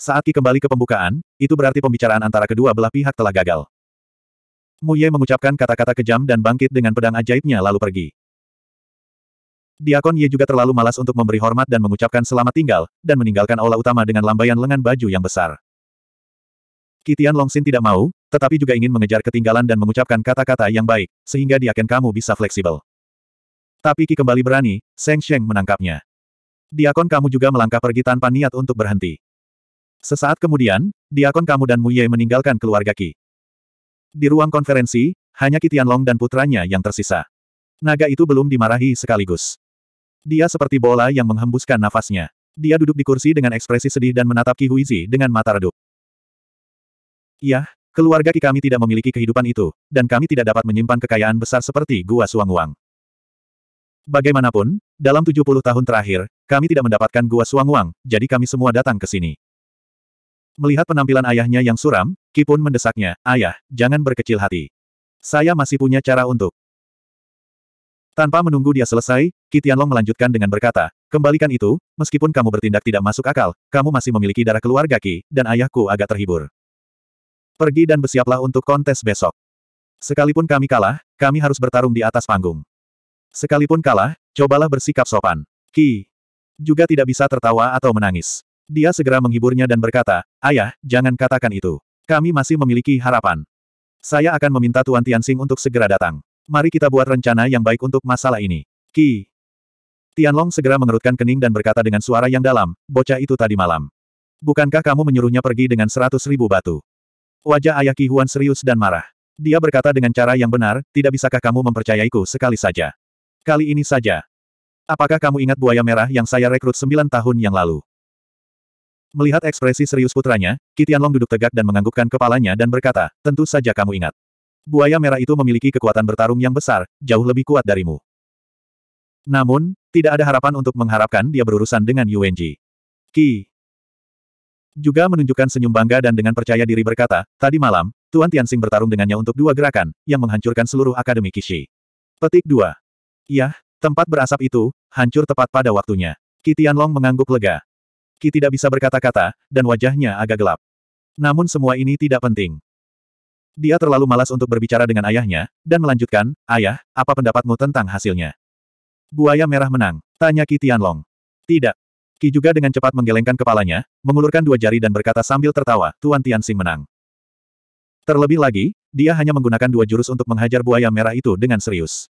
Saat Ki kembali ke pembukaan, itu berarti pembicaraan antara kedua belah pihak telah gagal. Mu Ye mengucapkan kata-kata kejam dan bangkit dengan pedang ajaibnya lalu pergi. Diakon Ye juga terlalu malas untuk memberi hormat dan mengucapkan selamat tinggal, dan meninggalkan aula utama dengan lambaian lengan baju yang besar. Kitian Longsin tidak mau, tetapi juga ingin mengejar ketinggalan dan mengucapkan kata-kata yang baik, sehingga Diakon kamu bisa fleksibel. Tapi Ki kembali berani, Seng Sheng menangkapnya. Diakon kamu juga melangkah pergi tanpa niat untuk berhenti. Sesaat kemudian, diakon kamu dan Muye meninggalkan keluarga Ki. Di ruang konferensi, hanya Kitian Long dan putranya yang tersisa. Naga itu belum dimarahi sekaligus. Dia seperti bola yang menghembuskan nafasnya. Dia duduk di kursi dengan ekspresi sedih dan menatap Ki Huizi dengan mata redup. Yah, keluarga Ki kami tidak memiliki kehidupan itu, dan kami tidak dapat menyimpan kekayaan besar seperti Gua Suang-Wang. Bagaimanapun, dalam 70 tahun terakhir, kami tidak mendapatkan Gua Suangwang, jadi kami semua datang ke sini. Melihat penampilan ayahnya yang suram, Kipun mendesaknya, Ayah, jangan berkecil hati. Saya masih punya cara untuk. Tanpa menunggu dia selesai, Kitianlong melanjutkan dengan berkata, Kembalikan itu, meskipun kamu bertindak tidak masuk akal, kamu masih memiliki darah keluarga Ki, dan ayahku agak terhibur. Pergi dan bersiaplah untuk kontes besok. Sekalipun kami kalah, kami harus bertarung di atas panggung. Sekalipun kalah, cobalah bersikap sopan. Ki juga tidak bisa tertawa atau menangis. Dia segera menghiburnya dan berkata, Ayah, jangan katakan itu. Kami masih memiliki harapan. Saya akan meminta Tuan Tianxing untuk segera datang. Mari kita buat rencana yang baik untuk masalah ini. Ki. Tianlong segera mengerutkan kening dan berkata dengan suara yang dalam, bocah itu tadi malam. Bukankah kamu menyuruhnya pergi dengan seratus ribu batu? Wajah ayah Ki Huan serius dan marah. Dia berkata dengan cara yang benar, tidak bisakah kamu mempercayaiku sekali saja? Kali ini saja. Apakah kamu ingat buaya merah yang saya rekrut sembilan tahun yang lalu? Melihat ekspresi serius putranya, Kitianlong duduk tegak dan menganggukkan kepalanya dan berkata, tentu saja kamu ingat. Buaya merah itu memiliki kekuatan bertarung yang besar, jauh lebih kuat darimu. Namun, tidak ada harapan untuk mengharapkan dia berurusan dengan Yuenji. Ki. Juga menunjukkan senyum bangga dan dengan percaya diri berkata, tadi malam, Tuan Tianxing bertarung dengannya untuk dua gerakan, yang menghancurkan seluruh Akademi Kishi. Petik 2. Yah, tempat berasap itu, hancur tepat pada waktunya. Kitianlong mengangguk lega. Ki tidak bisa berkata-kata, dan wajahnya agak gelap. Namun semua ini tidak penting. Dia terlalu malas untuk berbicara dengan ayahnya, dan melanjutkan, Ayah, apa pendapatmu tentang hasilnya? Buaya merah menang, tanya Ki Tianlong. Tidak. Ki juga dengan cepat menggelengkan kepalanya, mengulurkan dua jari dan berkata sambil tertawa, Tuan Tianxing menang. Terlebih lagi, dia hanya menggunakan dua jurus untuk menghajar buaya merah itu dengan serius.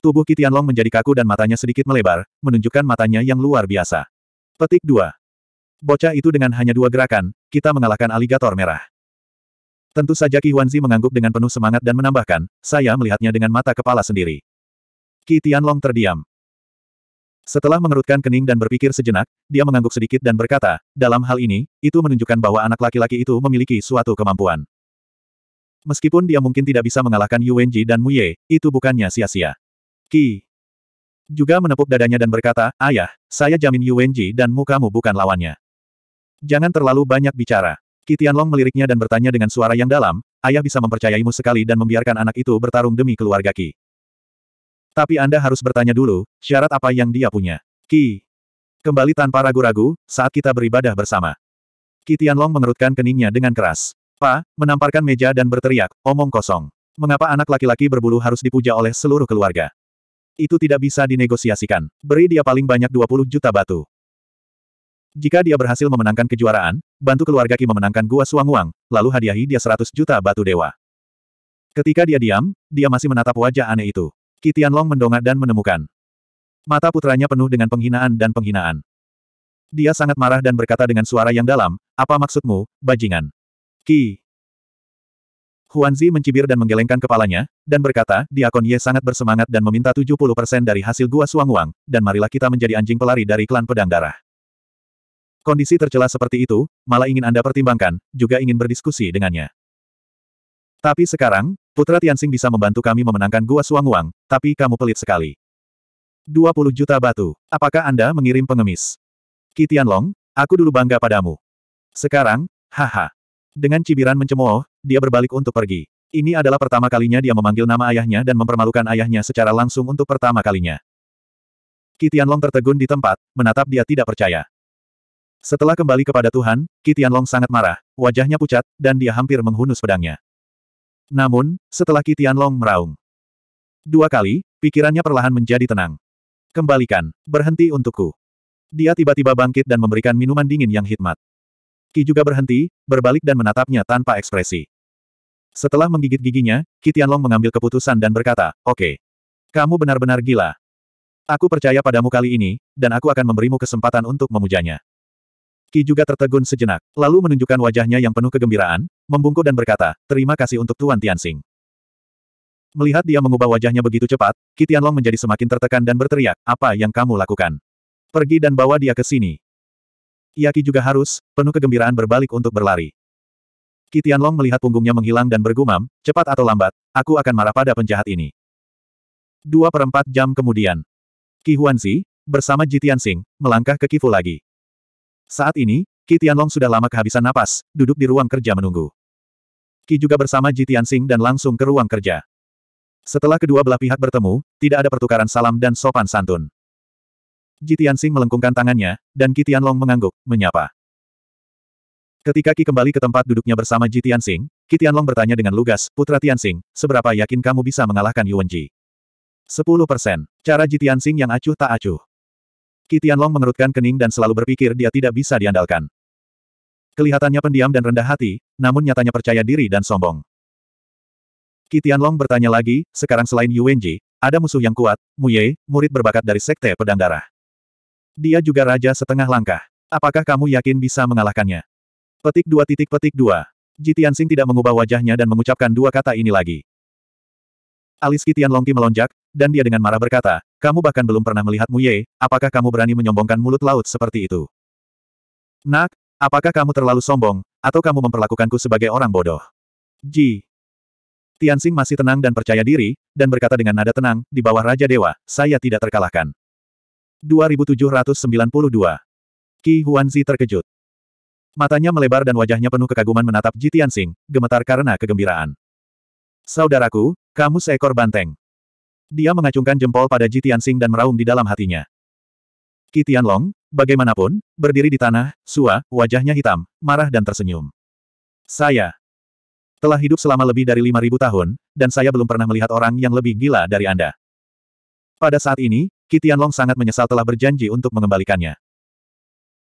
Tubuh Ki Tianlong menjadi kaku dan matanya sedikit melebar, menunjukkan matanya yang luar biasa. Petik 2. Bocah itu dengan hanya dua gerakan, kita mengalahkan aligator merah. Tentu saja Qi Huanzi mengangguk dengan penuh semangat dan menambahkan, saya melihatnya dengan mata kepala sendiri. Ki Tianlong terdiam. Setelah mengerutkan kening dan berpikir sejenak, dia mengangguk sedikit dan berkata, dalam hal ini, itu menunjukkan bahwa anak laki-laki itu memiliki suatu kemampuan. Meskipun dia mungkin tidak bisa mengalahkan Yuanji dan Muye, itu bukannya sia-sia. Ki, juga menepuk dadanya dan berkata, Ayah, saya jamin Yu Wenji dan mukamu bukan lawannya. Jangan terlalu banyak bicara. Kitian Long meliriknya dan bertanya dengan suara yang dalam, ayah bisa mempercayaimu sekali dan membiarkan anak itu bertarung demi keluarga Ki. Tapi Anda harus bertanya dulu, syarat apa yang dia punya. Ki. Kembali tanpa ragu-ragu, saat kita beribadah bersama. Kitian Long mengerutkan keningnya dengan keras. Pa, menamparkan meja dan berteriak, omong kosong. Mengapa anak laki-laki berbulu harus dipuja oleh seluruh keluarga? Itu tidak bisa dinegosiasikan. Beri dia paling banyak 20 juta batu. Jika dia berhasil memenangkan kejuaraan, bantu keluarga Ki memenangkan Gua suang Suanguang, lalu hadiahi dia 100 juta batu dewa. Ketika dia diam, dia masih menatap wajah aneh itu. Ki Tianlong mendongak dan menemukan. Mata putranya penuh dengan penghinaan dan penghinaan. Dia sangat marah dan berkata dengan suara yang dalam, apa maksudmu, bajingan? Ki, Huanzi mencibir dan menggelengkan kepalanya, dan berkata, Diakon Ye sangat bersemangat dan meminta 70% dari hasil gua suang-uang, dan marilah kita menjadi anjing pelari dari klan pedang darah. Kondisi tercela seperti itu, malah ingin Anda pertimbangkan, juga ingin berdiskusi dengannya. Tapi sekarang, Putra Tianxing bisa membantu kami memenangkan gua suang-uang, tapi kamu pelit sekali. 20 juta batu, apakah Anda mengirim pengemis? Tianlong, aku dulu bangga padamu. Sekarang, haha. Dengan cibiran mencemooh, dia berbalik untuk pergi. Ini adalah pertama kalinya dia memanggil nama ayahnya dan mempermalukan ayahnya secara langsung untuk pertama kalinya. Kitian Long tertegun di tempat, menatap dia tidak percaya. Setelah kembali kepada Tuhan, Kitian Long sangat marah, wajahnya pucat, dan dia hampir menghunus pedangnya. Namun, setelah Kitian Long meraung dua kali, pikirannya perlahan menjadi tenang. Kembalikan, berhenti untukku. Dia tiba-tiba bangkit dan memberikan minuman dingin yang hikmat. Ki juga berhenti, berbalik dan menatapnya tanpa ekspresi. Setelah menggigit giginya, Ki Tianlong mengambil keputusan dan berkata, Oke. Okay. Kamu benar-benar gila. Aku percaya padamu kali ini, dan aku akan memberimu kesempatan untuk memujanya. Ki juga tertegun sejenak, lalu menunjukkan wajahnya yang penuh kegembiraan, membungkuk dan berkata, terima kasih untuk Tuan Tianxing. Melihat dia mengubah wajahnya begitu cepat, Ki Tianlong menjadi semakin tertekan dan berteriak, apa yang kamu lakukan? Pergi dan bawa dia ke sini. Yaki juga harus, penuh kegembiraan berbalik untuk berlari. Kitian Long melihat punggungnya menghilang dan bergumam, cepat atau lambat, aku akan marah pada penjahat ini. Dua perempat jam kemudian. Qi Huanzi, bersama Ji Sing, melangkah ke Kifu lagi. Saat ini, Qi Tianlong sudah lama kehabisan napas, duduk di ruang kerja menunggu. Qi juga bersama Ji Sing dan langsung ke ruang kerja. Setelah kedua belah pihak bertemu, tidak ada pertukaran salam dan sopan santun. Jitian Sing melengkungkan tangannya, dan Kitian Long mengangguk, menyapa. Ketika Ki kembali ke tempat duduknya bersama Jitian Sing, Kitian Long bertanya dengan lugas, Putra Tian Sing, seberapa yakin kamu bisa mengalahkan Yuan Ji? Sepuluh persen. Cara Jitian Sing yang acuh tak acuh. Kitian Long mengerutkan kening dan selalu berpikir dia tidak bisa diandalkan. Kelihatannya pendiam dan rendah hati, namun nyatanya percaya diri dan sombong. Kitian Long bertanya lagi, sekarang selain Yuan Ji, ada musuh yang kuat, Mu Ye, murid berbakat dari Sekte Pedang Darah. Dia juga raja setengah langkah. Apakah kamu yakin bisa mengalahkannya? Petik dua titik petik dua. Jitiansing tidak mengubah wajahnya dan mengucapkan dua kata ini lagi. Alis Kitian Longki melonjak, dan dia dengan marah berkata, kamu bahkan belum pernah melihat Ye, apakah kamu berani menyombongkan mulut laut seperti itu? Nak, apakah kamu terlalu sombong, atau kamu memperlakukanku sebagai orang bodoh? Ji. Tianxing masih tenang dan percaya diri, dan berkata dengan nada tenang, di bawah Raja Dewa, saya tidak terkalahkan. 2792. Qi Huanzi terkejut. Matanya melebar dan wajahnya penuh kekaguman menatap Ji Tianxing, gemetar karena kegembiraan. Saudaraku, kamu seekor banteng. Dia mengacungkan jempol pada Ji Tianxing dan meraung di dalam hatinya. Qi Tianlong, bagaimanapun, berdiri di tanah, sua, wajahnya hitam, marah dan tersenyum. Saya telah hidup selama lebih dari 5000 tahun, dan saya belum pernah melihat orang yang lebih gila dari Anda. Pada saat ini, Kitianlong sangat menyesal telah berjanji untuk mengembalikannya.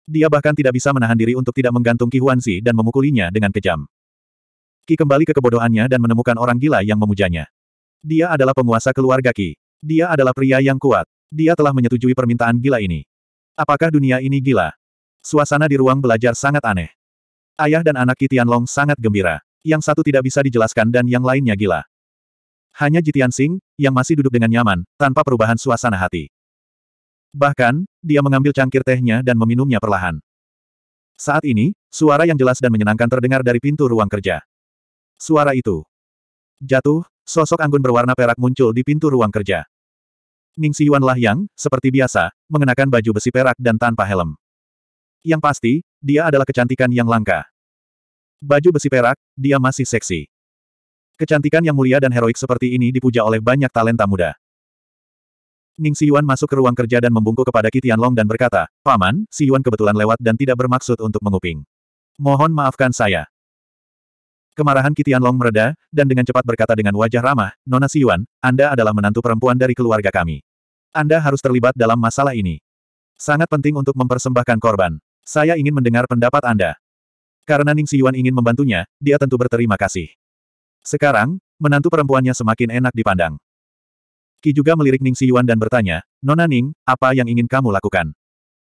Dia bahkan tidak bisa menahan diri untuk tidak menggantung Qi Huanzi dan memukulinya dengan kejam. Ki kembali ke kebodohannya dan menemukan orang gila yang memujanya. Dia adalah penguasa keluarga Ki. Dia adalah pria yang kuat. Dia telah menyetujui permintaan gila ini. Apakah dunia ini gila? Suasana di ruang belajar sangat aneh. Ayah dan anak Kitian Tianlong sangat gembira. Yang satu tidak bisa dijelaskan dan yang lainnya gila. Hanya Jitian Singh yang masih duduk dengan nyaman, tanpa perubahan suasana hati. Bahkan, dia mengambil cangkir tehnya dan meminumnya perlahan. Saat ini, suara yang jelas dan menyenangkan terdengar dari pintu ruang kerja. Suara itu. Jatuh, sosok anggun berwarna perak muncul di pintu ruang kerja. Ning lah yang, seperti biasa, mengenakan baju besi perak dan tanpa helm. Yang pasti, dia adalah kecantikan yang langka. Baju besi perak, dia masih seksi. Kecantikan yang mulia dan heroik seperti ini dipuja oleh banyak talenta muda. Ning Si Yuan masuk ke ruang kerja dan membungkuk kepada Kitian Long dan berkata, Paman, Si Yuan kebetulan lewat dan tidak bermaksud untuk menguping. Mohon maafkan saya. Kemarahan Kitian Long mereda, dan dengan cepat berkata dengan wajah ramah, Nona Si Yuan, Anda adalah menantu perempuan dari keluarga kami. Anda harus terlibat dalam masalah ini. Sangat penting untuk mempersembahkan korban. Saya ingin mendengar pendapat Anda. Karena Ning Si Yuan ingin membantunya, dia tentu berterima kasih. Sekarang, menantu perempuannya semakin enak dipandang. Ki juga melirik Ning Si Yuan dan bertanya, Nona Ning, apa yang ingin kamu lakukan?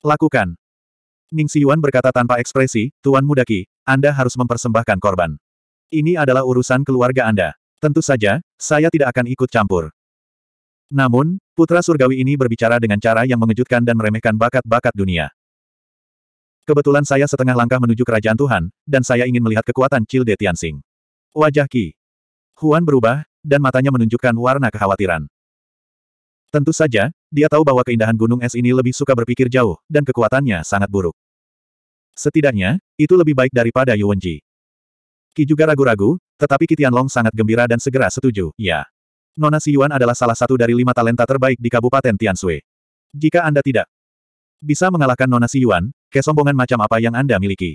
Lakukan. Ning Si Yuan berkata tanpa ekspresi, Tuan Muda Ki, Anda harus mempersembahkan korban. Ini adalah urusan keluarga Anda. Tentu saja, saya tidak akan ikut campur. Namun, putra surgawi ini berbicara dengan cara yang mengejutkan dan meremehkan bakat-bakat dunia. Kebetulan saya setengah langkah menuju kerajaan Tuhan, dan saya ingin melihat kekuatan Childe Tianxing. Wajah Ki. Huan berubah, dan matanya menunjukkan warna kekhawatiran. Tentu saja, dia tahu bahwa keindahan gunung es ini lebih suka berpikir jauh, dan kekuatannya sangat buruk. Setidaknya, itu lebih baik daripada Ji. Ki juga ragu-ragu, tetapi Ki Tianlong sangat gembira dan segera setuju, ya. Nona Si Yuan adalah salah satu dari lima talenta terbaik di Kabupaten Tiansui. Jika Anda tidak bisa mengalahkan Nona Si Yuan, kesombongan macam apa yang Anda miliki?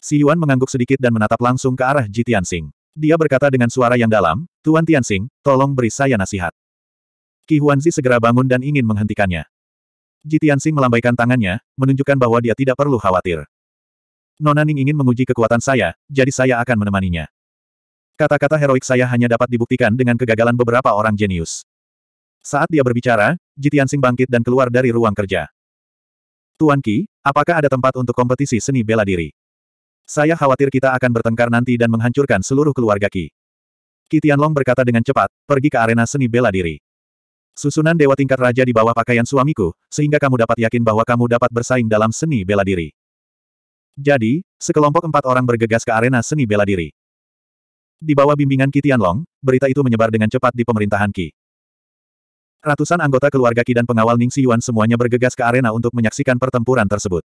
Si Yuan mengangguk sedikit dan menatap langsung ke arah Ji Tianxing. Dia berkata dengan suara yang dalam, Tuan Tianxing, tolong beri saya nasihat. Qi Huanzi segera bangun dan ingin menghentikannya. Ji Tianxing melambaikan tangannya, menunjukkan bahwa dia tidak perlu khawatir. Nona Ning ingin menguji kekuatan saya, jadi saya akan menemaninya. Kata-kata heroik saya hanya dapat dibuktikan dengan kegagalan beberapa orang jenius. Saat dia berbicara, Ji Tianxing bangkit dan keluar dari ruang kerja. Tuan Ki, apakah ada tempat untuk kompetisi seni bela diri? Saya khawatir kita akan bertengkar nanti dan menghancurkan seluruh keluarga Qi. Ki Tianlong berkata dengan cepat, pergi ke arena seni bela diri. Susunan dewa tingkat raja di bawah pakaian suamiku, sehingga kamu dapat yakin bahwa kamu dapat bersaing dalam seni bela diri. Jadi, sekelompok empat orang bergegas ke arena seni bela diri. Di bawah bimbingan Ki Tianlong, berita itu menyebar dengan cepat di pemerintahan Ki. Ratusan anggota keluarga Qi dan pengawal Ning Yuan semuanya bergegas ke arena untuk menyaksikan pertempuran tersebut.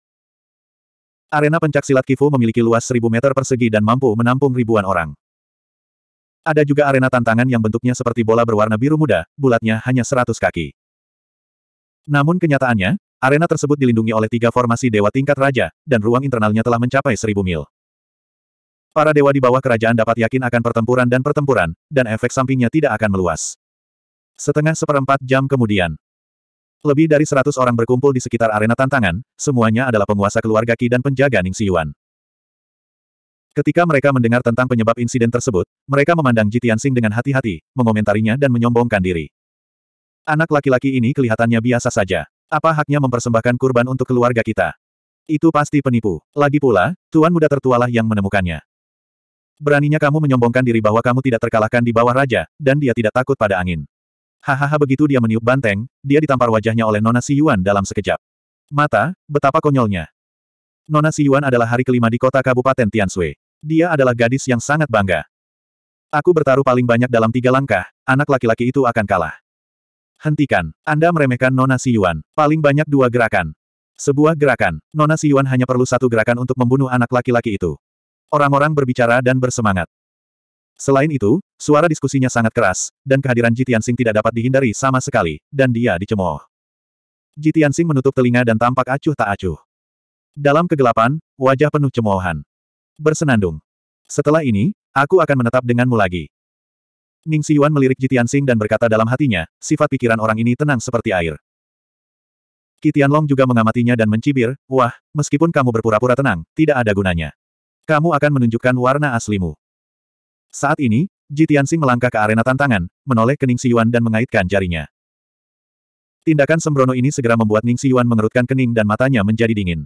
Arena pencaksilat Kifu memiliki luas 1000 meter persegi dan mampu menampung ribuan orang. Ada juga arena tantangan yang bentuknya seperti bola berwarna biru muda, bulatnya hanya 100 kaki. Namun kenyataannya, arena tersebut dilindungi oleh tiga formasi dewa tingkat raja, dan ruang internalnya telah mencapai 1000 mil. Para dewa di bawah kerajaan dapat yakin akan pertempuran dan pertempuran, dan efek sampingnya tidak akan meluas. Setengah seperempat jam kemudian, lebih dari seratus orang berkumpul di sekitar arena tantangan, semuanya adalah penguasa keluarga Qi dan penjaga Ning Xiyuan. Ketika mereka mendengar tentang penyebab insiden tersebut, mereka memandang Ji Tianxing dengan hati-hati, mengomentarinya dan menyombongkan diri. Anak laki-laki ini kelihatannya biasa saja. Apa haknya mempersembahkan kurban untuk keluarga kita? Itu pasti penipu. Lagi pula, tuan muda tertualah yang menemukannya. Beraninya kamu menyombongkan diri bahwa kamu tidak terkalahkan di bawah raja, dan dia tidak takut pada angin. Hahaha begitu dia meniup banteng, dia ditampar wajahnya oleh Nona Si Yuan dalam sekejap. Mata, betapa konyolnya. Nona Si Yuan adalah hari kelima di kota Kabupaten Tiansui. Dia adalah gadis yang sangat bangga. Aku bertaruh paling banyak dalam tiga langkah, anak laki-laki itu akan kalah. Hentikan, Anda meremehkan Nona Si Yuan, Paling banyak dua gerakan. Sebuah gerakan, Nona Si Yuan hanya perlu satu gerakan untuk membunuh anak laki-laki itu. Orang-orang berbicara dan bersemangat. Selain itu, suara diskusinya sangat keras, dan kehadiran Jitiansing tidak dapat dihindari sama sekali, dan dia dicemooh. Jitiansing menutup telinga dan tampak acuh tak acuh. Dalam kegelapan, wajah penuh cemoohan. Bersenandung. Setelah ini, aku akan menetap denganmu lagi. Ning Siyuan melirik Jitiansing dan berkata dalam hatinya, sifat pikiran orang ini tenang seperti air. Kitianlong juga mengamatinya dan mencibir, wah, meskipun kamu berpura-pura tenang, tidak ada gunanya. Kamu akan menunjukkan warna aslimu. Saat ini, Ji melangkah ke arena tantangan, menoleh ke Ning Yuan dan mengaitkan jarinya. Tindakan sembrono ini segera membuat Ning Yuan mengerutkan kening dan matanya menjadi dingin.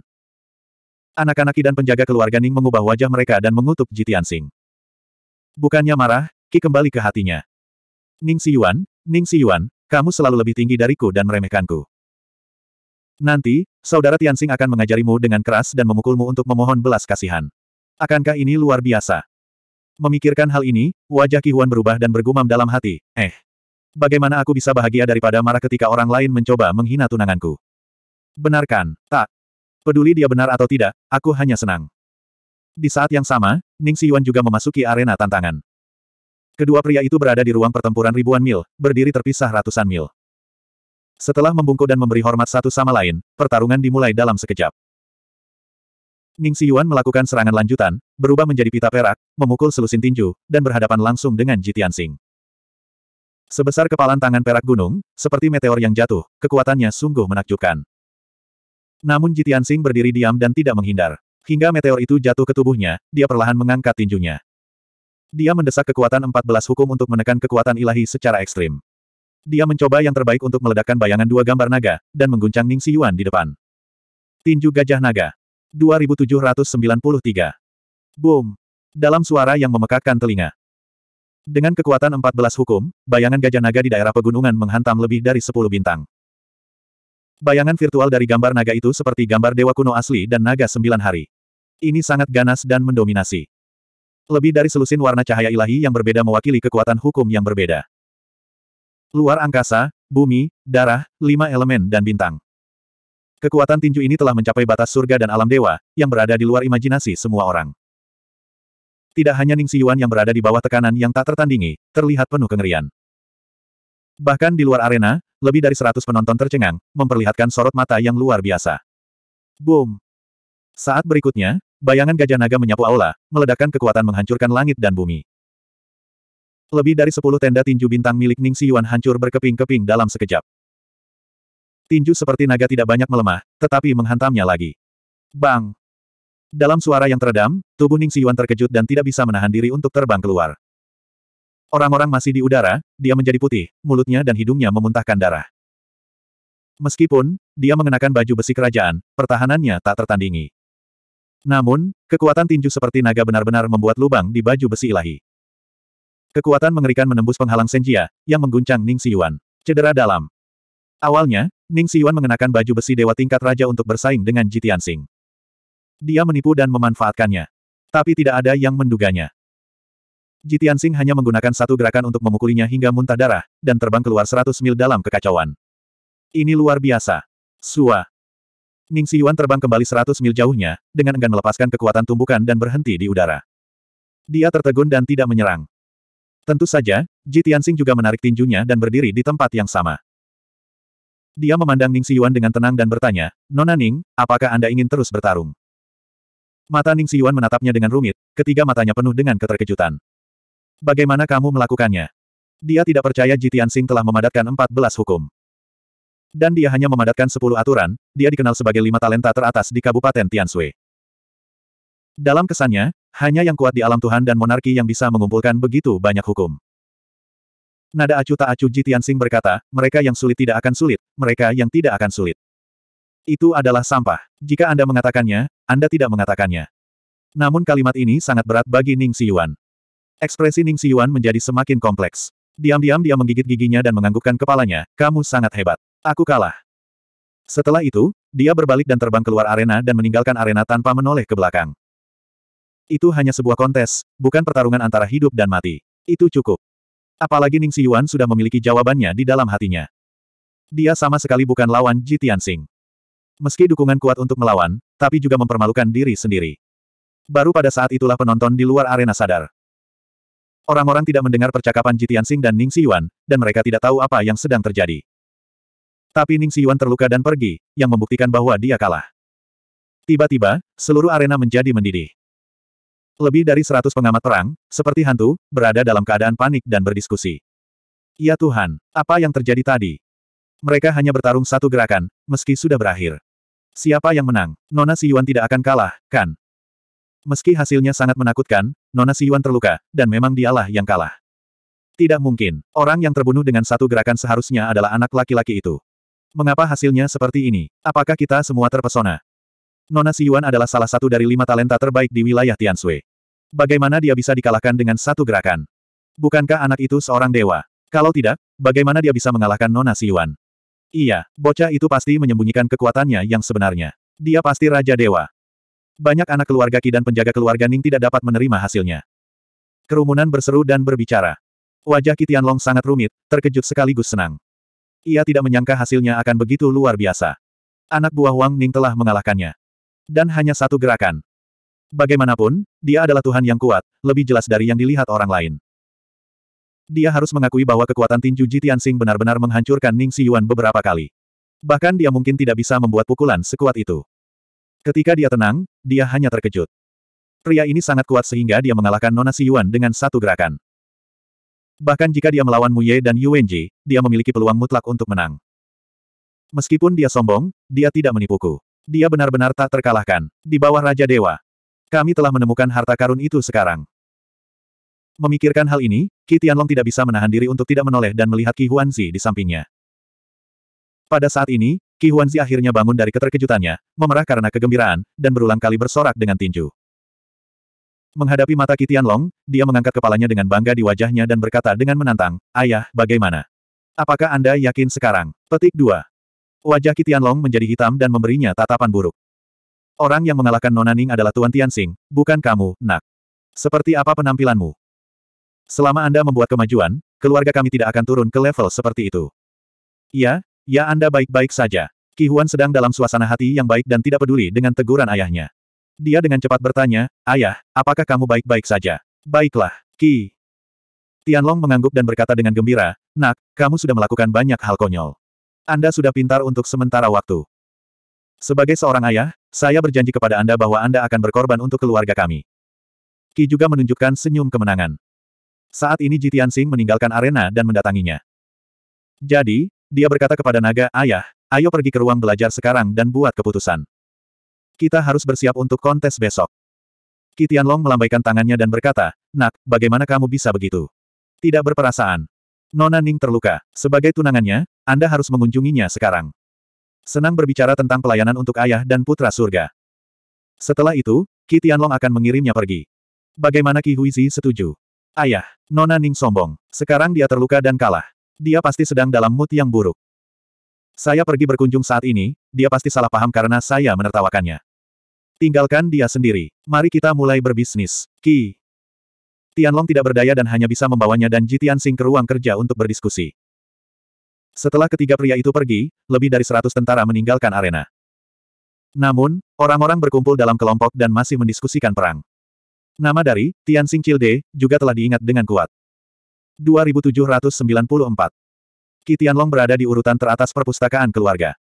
Anak-anak dan penjaga keluarga Ning mengubah wajah mereka dan mengutuk Ji Bukannya marah, Ki kembali ke hatinya. Ning Yuan, Ning Yuan, kamu selalu lebih tinggi dariku dan meremehkanku. Nanti, saudara Tianxing akan mengajarimu dengan keras dan memukulmu untuk memohon belas kasihan. Akankah ini luar biasa? Memikirkan hal ini, wajah Ki Huan berubah dan bergumam dalam hati, eh. Bagaimana aku bisa bahagia daripada marah ketika orang lain mencoba menghina tunanganku? Benarkan, tak. Peduli dia benar atau tidak, aku hanya senang. Di saat yang sama, Ning Si Yuan juga memasuki arena tantangan. Kedua pria itu berada di ruang pertempuran ribuan mil, berdiri terpisah ratusan mil. Setelah membungkuk dan memberi hormat satu sama lain, pertarungan dimulai dalam sekejap. Ning Siyuan melakukan serangan lanjutan, berubah menjadi pita perak, memukul selusin tinju, dan berhadapan langsung dengan Jitian Sing. Sebesar kepalan tangan perak gunung, seperti meteor yang jatuh, kekuatannya sungguh menakjubkan. Namun Jitian Sing berdiri diam dan tidak menghindar. Hingga meteor itu jatuh ke tubuhnya, dia perlahan mengangkat tinjunya. Dia mendesak kekuatan 14 hukum untuk menekan kekuatan ilahi secara ekstrim. Dia mencoba yang terbaik untuk meledakkan bayangan dua gambar naga, dan mengguncang Ning Siyuan di depan. Tinju Gajah Naga 2793. Boom! Dalam suara yang memekakkan telinga. Dengan kekuatan 14 hukum, bayangan gajah naga di daerah pegunungan menghantam lebih dari 10 bintang. Bayangan virtual dari gambar naga itu seperti gambar dewa kuno asli dan naga sembilan hari. Ini sangat ganas dan mendominasi. Lebih dari selusin warna cahaya ilahi yang berbeda mewakili kekuatan hukum yang berbeda. Luar angkasa, bumi, darah, lima elemen dan bintang. Kekuatan tinju ini telah mencapai batas surga dan alam dewa, yang berada di luar imajinasi semua orang. Tidak hanya Ning Siyuan yang berada di bawah tekanan yang tak tertandingi, terlihat penuh kengerian. Bahkan di luar arena, lebih dari seratus penonton tercengang, memperlihatkan sorot mata yang luar biasa. Boom! Saat berikutnya, bayangan gajah naga menyapu aula, meledakkan kekuatan menghancurkan langit dan bumi. Lebih dari sepuluh tenda tinju bintang milik Ning Siyuan hancur berkeping-keping dalam sekejap. Tinju seperti naga tidak banyak melemah, tetapi menghantamnya lagi. Bang! Dalam suara yang teredam, tubuh Ning Siyuan terkejut dan tidak bisa menahan diri untuk terbang keluar. Orang-orang masih di udara, dia menjadi putih, mulutnya dan hidungnya memuntahkan darah. Meskipun, dia mengenakan baju besi kerajaan, pertahanannya tak tertandingi. Namun, kekuatan tinju seperti naga benar-benar membuat lubang di baju besi ilahi. Kekuatan mengerikan menembus penghalang Senjia, yang mengguncang Ning Siyuan. Cedera dalam. Awalnya, Ning Siuan mengenakan baju besi dewa tingkat raja untuk bersaing dengan Jitian Sing. Dia menipu dan memanfaatkannya. Tapi tidak ada yang menduganya. Jitian Sing hanya menggunakan satu gerakan untuk memukulinya hingga muntah darah, dan terbang keluar seratus mil dalam kekacauan. Ini luar biasa. Sua. Ning Siuan terbang kembali seratus mil jauhnya, dengan enggan melepaskan kekuatan tumbukan dan berhenti di udara. Dia tertegun dan tidak menyerang. Tentu saja, Jitian Sing juga menarik tinjunya dan berdiri di tempat yang sama. Dia memandang Ning Siyuan dengan tenang dan bertanya, Nona Ning, apakah Anda ingin terus bertarung? Mata Ning Siyuan menatapnya dengan rumit, ketiga matanya penuh dengan keterkejutan. Bagaimana kamu melakukannya? Dia tidak percaya Jitian Sing telah memadatkan 14 hukum. Dan dia hanya memadatkan 10 aturan, dia dikenal sebagai lima talenta teratas di Kabupaten Tianshui. Dalam kesannya, hanya yang kuat di alam Tuhan dan monarki yang bisa mengumpulkan begitu banyak hukum. Nada acuh tak acu Jitian Sing berkata, mereka yang sulit tidak akan sulit, mereka yang tidak akan sulit. Itu adalah sampah. Jika Anda mengatakannya, Anda tidak mengatakannya. Namun kalimat ini sangat berat bagi Ning Xiyuan. Ekspresi Ning Xiyuan menjadi semakin kompleks. Diam-diam dia menggigit giginya dan menganggukkan kepalanya, kamu sangat hebat. Aku kalah. Setelah itu, dia berbalik dan terbang keluar arena dan meninggalkan arena tanpa menoleh ke belakang. Itu hanya sebuah kontes, bukan pertarungan antara hidup dan mati. Itu cukup. Apalagi Ning Xiyuan sudah memiliki jawabannya di dalam hatinya. Dia sama sekali bukan lawan Ji Tianxing. Meski dukungan kuat untuk melawan, tapi juga mempermalukan diri sendiri. Baru pada saat itulah penonton di luar arena sadar. Orang-orang tidak mendengar percakapan Ji Tianxing dan Ning Xiyuan, dan mereka tidak tahu apa yang sedang terjadi. Tapi Ning Xiyuan terluka dan pergi, yang membuktikan bahwa dia kalah. Tiba-tiba, seluruh arena menjadi mendidih. Lebih dari seratus pengamat perang, seperti hantu, berada dalam keadaan panik dan berdiskusi. Ya Tuhan, apa yang terjadi tadi? Mereka hanya bertarung satu gerakan, meski sudah berakhir. Siapa yang menang? Nona Si Yuan tidak akan kalah, kan? Meski hasilnya sangat menakutkan, Nona Si Yuan terluka, dan memang dialah yang kalah. Tidak mungkin. Orang yang terbunuh dengan satu gerakan seharusnya adalah anak laki-laki itu. Mengapa hasilnya seperti ini? Apakah kita semua terpesona? Nona Si Yuan adalah salah satu dari lima talenta terbaik di wilayah Tiansui. Bagaimana dia bisa dikalahkan dengan satu gerakan? Bukankah anak itu seorang dewa? Kalau tidak, bagaimana dia bisa mengalahkan Nona Si Yuan? Iya, bocah itu pasti menyembunyikan kekuatannya yang sebenarnya. Dia pasti Raja Dewa. Banyak anak keluarga Ki dan penjaga keluarga Ning tidak dapat menerima hasilnya. Kerumunan berseru dan berbicara. Wajah Ki Tianlong sangat rumit, terkejut sekaligus senang. Ia tidak menyangka hasilnya akan begitu luar biasa. Anak buah Wang Ning telah mengalahkannya. Dan hanya satu gerakan. Bagaimanapun, dia adalah Tuhan yang kuat, lebih jelas dari yang dilihat orang lain. Dia harus mengakui bahwa kekuatan tinju Ji Tianxing benar-benar menghancurkan Ning Siyuan beberapa kali. Bahkan dia mungkin tidak bisa membuat pukulan sekuat itu. Ketika dia tenang, dia hanya terkejut. Pria ini sangat kuat sehingga dia mengalahkan Nona Xiyuan dengan satu gerakan. Bahkan jika dia melawan Mu Ye dan Ji, dia memiliki peluang mutlak untuk menang. Meskipun dia sombong, dia tidak menipuku. Dia benar-benar tak terkalahkan. Di bawah Raja Dewa. Kami telah menemukan harta karun itu sekarang. Memikirkan hal ini, Qi Tianlong tidak bisa menahan diri untuk tidak menoleh dan melihat Qi Huanzi di sampingnya. Pada saat ini, Qi Huanzi akhirnya bangun dari keterkejutannya, memerah karena kegembiraan, dan berulang kali bersorak dengan tinju. Menghadapi mata Qi Tianlong, dia mengangkat kepalanya dengan bangga di wajahnya dan berkata dengan menantang, Ayah, bagaimana? Apakah Anda yakin sekarang? Petik 2. Wajah Qi Tianlong menjadi hitam dan memberinya tatapan buruk. Orang yang mengalahkan Nonaning adalah Tuan Tianxing, bukan kamu, nak. Seperti apa penampilanmu? Selama Anda membuat kemajuan, keluarga kami tidak akan turun ke level seperti itu. Ya, ya Anda baik-baik saja. Ki Huan sedang dalam suasana hati yang baik dan tidak peduli dengan teguran ayahnya. Dia dengan cepat bertanya, Ayah, apakah kamu baik-baik saja? Baiklah, Ki. Tianlong mengangguk dan berkata dengan gembira, Nak, kamu sudah melakukan banyak hal konyol. Anda sudah pintar untuk sementara waktu. Sebagai seorang ayah, saya berjanji kepada Anda bahwa Anda akan berkorban untuk keluarga kami. Ki juga menunjukkan senyum kemenangan. Saat ini Jitian Sing meninggalkan arena dan mendatanginya. Jadi, dia berkata kepada naga, Ayah, ayo pergi ke ruang belajar sekarang dan buat keputusan. Kita harus bersiap untuk kontes besok. Kitian Long melambaikan tangannya dan berkata, Nak, bagaimana kamu bisa begitu? Tidak berperasaan. Nona Ning terluka. Sebagai tunangannya, Anda harus mengunjunginya sekarang. Senang berbicara tentang pelayanan untuk ayah dan putra surga. Setelah itu, Kitian Long akan mengirimnya pergi. Bagaimana Ki Huizi setuju? Ayah, Nona Ning sombong. Sekarang dia terluka dan kalah. Dia pasti sedang dalam mood yang buruk. Saya pergi berkunjung saat ini, dia pasti salah paham karena saya menertawakannya. Tinggalkan dia sendiri. Mari kita mulai berbisnis. Ki. Tianlong tidak berdaya dan hanya bisa membawanya dan Jitian Sing ke ruang kerja untuk berdiskusi. Setelah ketiga pria itu pergi, lebih dari seratus tentara meninggalkan arena. Namun, orang-orang berkumpul dalam kelompok dan masih mendiskusikan perang. Nama dari, Tian Xing Childe, juga telah diingat dengan kuat. 2794. Qi Tianlong berada di urutan teratas perpustakaan keluarga.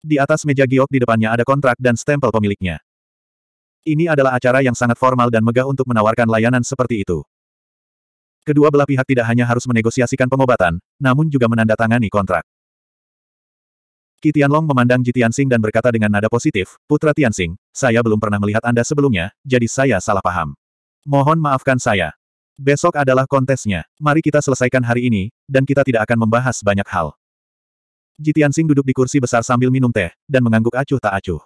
Di atas meja giok di depannya ada kontrak dan stempel pemiliknya. Ini adalah acara yang sangat formal dan megah untuk menawarkan layanan seperti itu. Kedua belah pihak tidak hanya harus menegosiasikan pengobatan, namun juga menandatangani kontrak. Qi Tianlong memandang Ji Tianxing dan berkata dengan nada positif, Putra Tianxing, saya belum pernah melihat Anda sebelumnya, jadi saya salah paham. Mohon maafkan saya. Besok adalah kontesnya. Mari kita selesaikan hari ini, dan kita tidak akan membahas banyak hal. Ji Tianxing duduk di kursi besar sambil minum teh, dan mengangguk acuh tak acuh.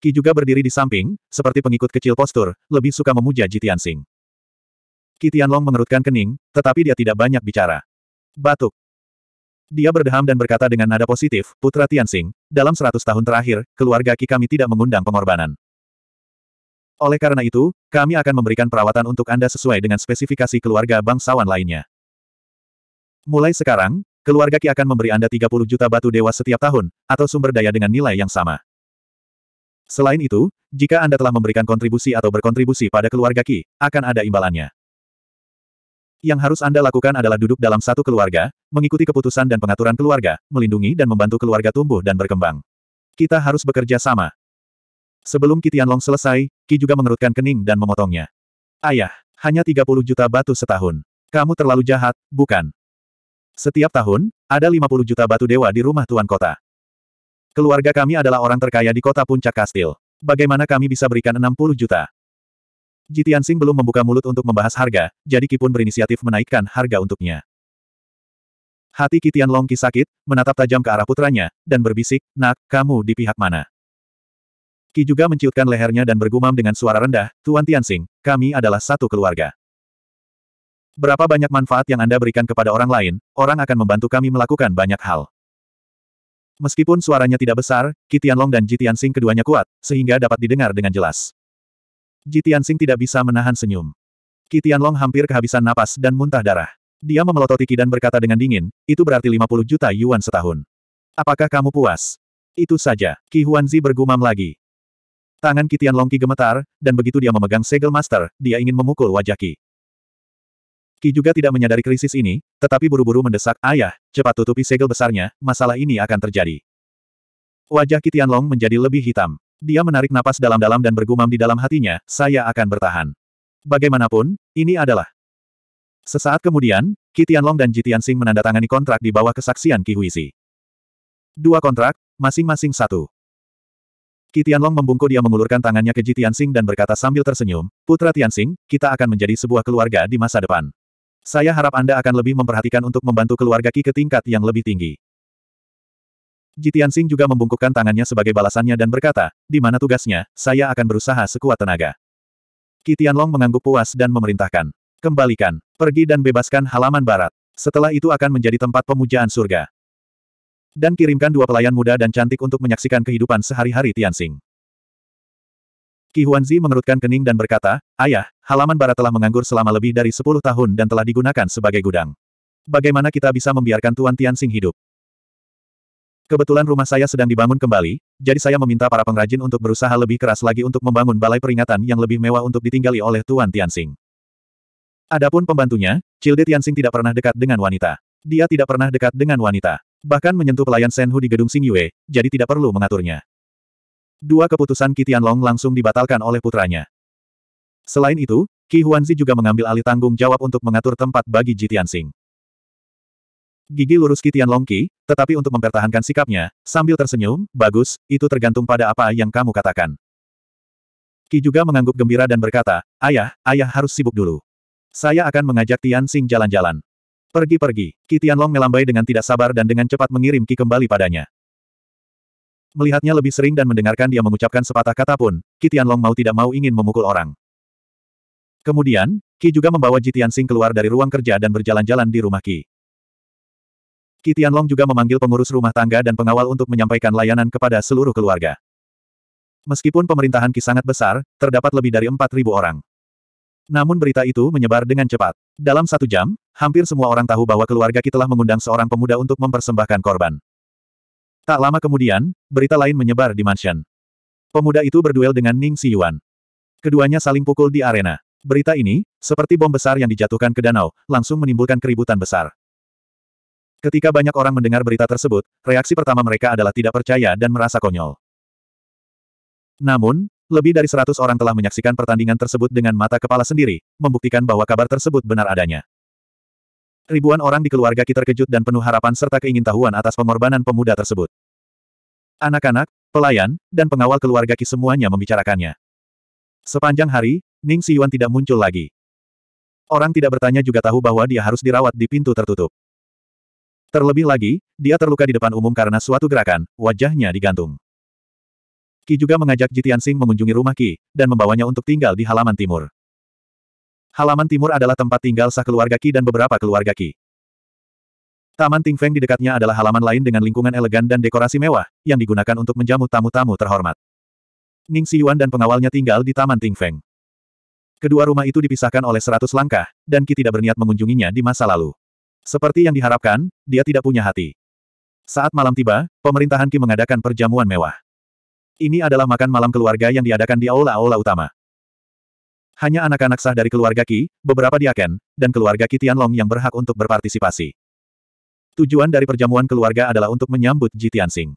Qi juga berdiri di samping, seperti pengikut kecil postur, lebih suka memuja Ji Tianxing. Qi Tianlong mengerutkan kening, tetapi dia tidak banyak bicara. Batuk. Dia berdeham dan berkata dengan nada positif, Putra Tianxing, dalam seratus tahun terakhir, keluarga Ki kami tidak mengundang pengorbanan. Oleh karena itu, kami akan memberikan perawatan untuk Anda sesuai dengan spesifikasi keluarga bangsawan lainnya. Mulai sekarang, keluarga Ki akan memberi Anda 30 juta batu dewa setiap tahun, atau sumber daya dengan nilai yang sama. Selain itu, jika Anda telah memberikan kontribusi atau berkontribusi pada keluarga Ki, akan ada imbalannya. Yang harus Anda lakukan adalah duduk dalam satu keluarga, mengikuti keputusan dan pengaturan keluarga, melindungi dan membantu keluarga tumbuh dan berkembang. Kita harus bekerja sama. Sebelum Long selesai, Ki juga mengerutkan kening dan memotongnya. Ayah, hanya 30 juta batu setahun. Kamu terlalu jahat, bukan? Setiap tahun, ada 50 juta batu dewa di rumah tuan kota. Keluarga kami adalah orang terkaya di kota Puncak Kastil. Bagaimana kami bisa berikan 60 juta? Jitian Sing belum membuka mulut untuk membahas harga, jadi Ki pun berinisiatif menaikkan harga untuknya. Hati Kitian Long Longki sakit, menatap tajam ke arah putranya, dan berbisik, nak, kamu di pihak mana? Ki juga menciutkan lehernya dan bergumam dengan suara rendah, Tuan Tian Sing, kami adalah satu keluarga. Berapa banyak manfaat yang Anda berikan kepada orang lain, orang akan membantu kami melakukan banyak hal. Meskipun suaranya tidak besar, Kitian Long dan Jitian Sing keduanya kuat, sehingga dapat didengar dengan jelas. Jitian Sing tidak bisa menahan senyum. Kitian Long hampir kehabisan napas dan muntah darah. Dia memelototi Ki dan berkata dengan dingin, itu berarti 50 juta yuan setahun. Apakah kamu puas? Itu saja, Ki Huanzi bergumam lagi. Tangan Long Ki gemetar, dan begitu dia memegang segel master, dia ingin memukul wajah Ki. Ki juga tidak menyadari krisis ini, tetapi buru-buru mendesak, ayah, cepat tutupi segel besarnya, masalah ini akan terjadi. Wajah Kitian Long menjadi lebih hitam. Dia menarik napas dalam-dalam dan bergumam di dalam hatinya, saya akan bertahan. Bagaimanapun, ini adalah. Sesaat kemudian, Kitian Long dan Jitian Sing menandatangani kontrak di bawah kesaksian Ki Huizi. Dua kontrak, masing-masing satu. Kitian Long membungkuk dia mengulurkan tangannya ke Jitian Sing dan berkata sambil tersenyum, Putra Tian Sing, kita akan menjadi sebuah keluarga di masa depan. Saya harap Anda akan lebih memperhatikan untuk membantu keluarga Ki ke tingkat yang lebih tinggi. Jitian Singh juga membungkukkan tangannya sebagai balasannya dan berkata, di mana tugasnya, saya akan berusaha sekuat tenaga. Kitian Long mengangguk puas dan memerintahkan. Kembalikan, pergi dan bebaskan halaman barat. Setelah itu akan menjadi tempat pemujaan surga. Dan kirimkan dua pelayan muda dan cantik untuk menyaksikan kehidupan sehari-hari Tian Tiansing. Qi Huanzi mengerutkan kening dan berkata, Ayah, halaman barat telah menganggur selama lebih dari 10 tahun dan telah digunakan sebagai gudang. Bagaimana kita bisa membiarkan Tuan Tian Tiansing hidup? Kebetulan rumah saya sedang dibangun kembali, jadi saya meminta para pengrajin untuk berusaha lebih keras lagi untuk membangun balai peringatan yang lebih mewah untuk ditinggali oleh Tuan Tianxing. Adapun pembantunya, Cilde Tianxing tidak pernah dekat dengan wanita. Dia tidak pernah dekat dengan wanita. Bahkan menyentuh pelayan Senhu di gedung Xing Yue, jadi tidak perlu mengaturnya. Dua keputusan Qi Tianlong langsung dibatalkan oleh putranya. Selain itu, Qi Huanzi juga mengambil alih tanggung jawab untuk mengatur tempat bagi Ji Tianxing. Gigi lurus Kitian Longki, tetapi untuk mempertahankan sikapnya, sambil tersenyum, bagus, itu tergantung pada apa yang kamu katakan. Ki juga mengangguk gembira dan berkata, ayah, ayah harus sibuk dulu. Saya akan mengajak Tian Xing jalan-jalan. Pergi-pergi, Kitian Long melambai dengan tidak sabar dan dengan cepat mengirim Ki kembali padanya. Melihatnya lebih sering dan mendengarkan dia mengucapkan sepatah kata pun, Kitian Long mau tidak mau ingin memukul orang. Kemudian, Ki juga membawa Jitian Sing keluar dari ruang kerja dan berjalan-jalan di rumah Ki. Kitianlong juga memanggil pengurus rumah tangga dan pengawal untuk menyampaikan layanan kepada seluruh keluarga. Meskipun pemerintahan Qi sangat besar, terdapat lebih dari 4.000 orang. Namun berita itu menyebar dengan cepat. Dalam satu jam, hampir semua orang tahu bahwa keluarga Qi telah mengundang seorang pemuda untuk mempersembahkan korban. Tak lama kemudian, berita lain menyebar di mansion. Pemuda itu berduel dengan Ning Si Yuan. Keduanya saling pukul di arena. Berita ini, seperti bom besar yang dijatuhkan ke danau, langsung menimbulkan keributan besar. Ketika banyak orang mendengar berita tersebut, reaksi pertama mereka adalah tidak percaya dan merasa konyol. Namun, lebih dari seratus orang telah menyaksikan pertandingan tersebut dengan mata kepala sendiri, membuktikan bahwa kabar tersebut benar adanya. Ribuan orang di keluarga Ki terkejut dan penuh harapan serta keingintahuan atas pengorbanan pemuda tersebut. Anak-anak, pelayan, dan pengawal keluarga Ki semuanya membicarakannya. Sepanjang hari, Ning Siyuan tidak muncul lagi. Orang tidak bertanya juga tahu bahwa dia harus dirawat di pintu tertutup. Terlebih lagi, dia terluka di depan umum karena suatu gerakan, wajahnya digantung. Ki juga mengajak Jitian Sing mengunjungi rumah Ki dan membawanya untuk tinggal di halaman timur. Halaman timur adalah tempat tinggal sah keluarga Ki dan beberapa keluarga Ki. Taman Ting Feng di dekatnya adalah halaman lain dengan lingkungan elegan dan dekorasi mewah, yang digunakan untuk menjamu tamu-tamu terhormat. Ning Si Yuan dan pengawalnya tinggal di Taman Ting Feng. Kedua rumah itu dipisahkan oleh seratus langkah, dan Ki tidak berniat mengunjunginya di masa lalu. Seperti yang diharapkan, dia tidak punya hati. Saat malam tiba, pemerintahan Ki mengadakan perjamuan mewah. Ini adalah makan malam keluarga yang diadakan di aula-aula utama. Hanya anak-anak sah dari keluarga Ki, beberapa diaken, dan keluarga Qi Tianlong yang berhak untuk berpartisipasi. Tujuan dari perjamuan keluarga adalah untuk menyambut Ji Tianxing.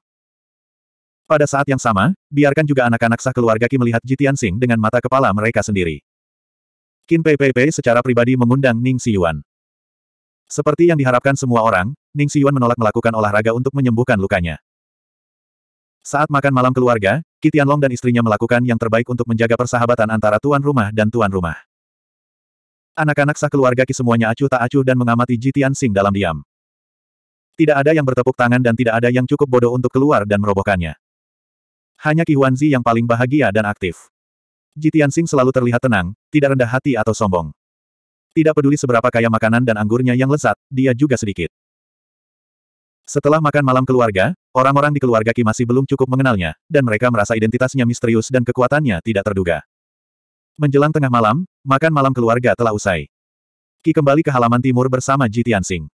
Pada saat yang sama, biarkan juga anak-anak sah keluarga Ki melihat Ji Tianxing dengan mata kepala mereka sendiri. Qin Pei Pei secara pribadi mengundang Ning Si Yuan. Seperti yang diharapkan semua orang, Ning Xiyuan menolak melakukan olahraga untuk menyembuhkan lukanya. Saat makan malam keluarga, Kitianlong dan istrinya melakukan yang terbaik untuk menjaga persahabatan antara tuan rumah dan tuan rumah. Anak-anak sah keluarga Ki semuanya acuh tak acuh dan mengamati Jitian Sing dalam diam. Tidak ada yang bertepuk tangan dan tidak ada yang cukup bodoh untuk keluar dan merobohkannya. Hanya Ki Huanzi yang paling bahagia dan aktif. Jitian Sing selalu terlihat tenang, tidak rendah hati atau sombong. Tidak peduli seberapa kaya makanan dan anggurnya yang lezat, dia juga sedikit. Setelah makan malam keluarga, orang-orang di keluarga Ki masih belum cukup mengenalnya, dan mereka merasa identitasnya misterius dan kekuatannya tidak terduga. Menjelang tengah malam, makan malam keluarga telah usai. Ki kembali ke halaman timur bersama Ji Tianxing.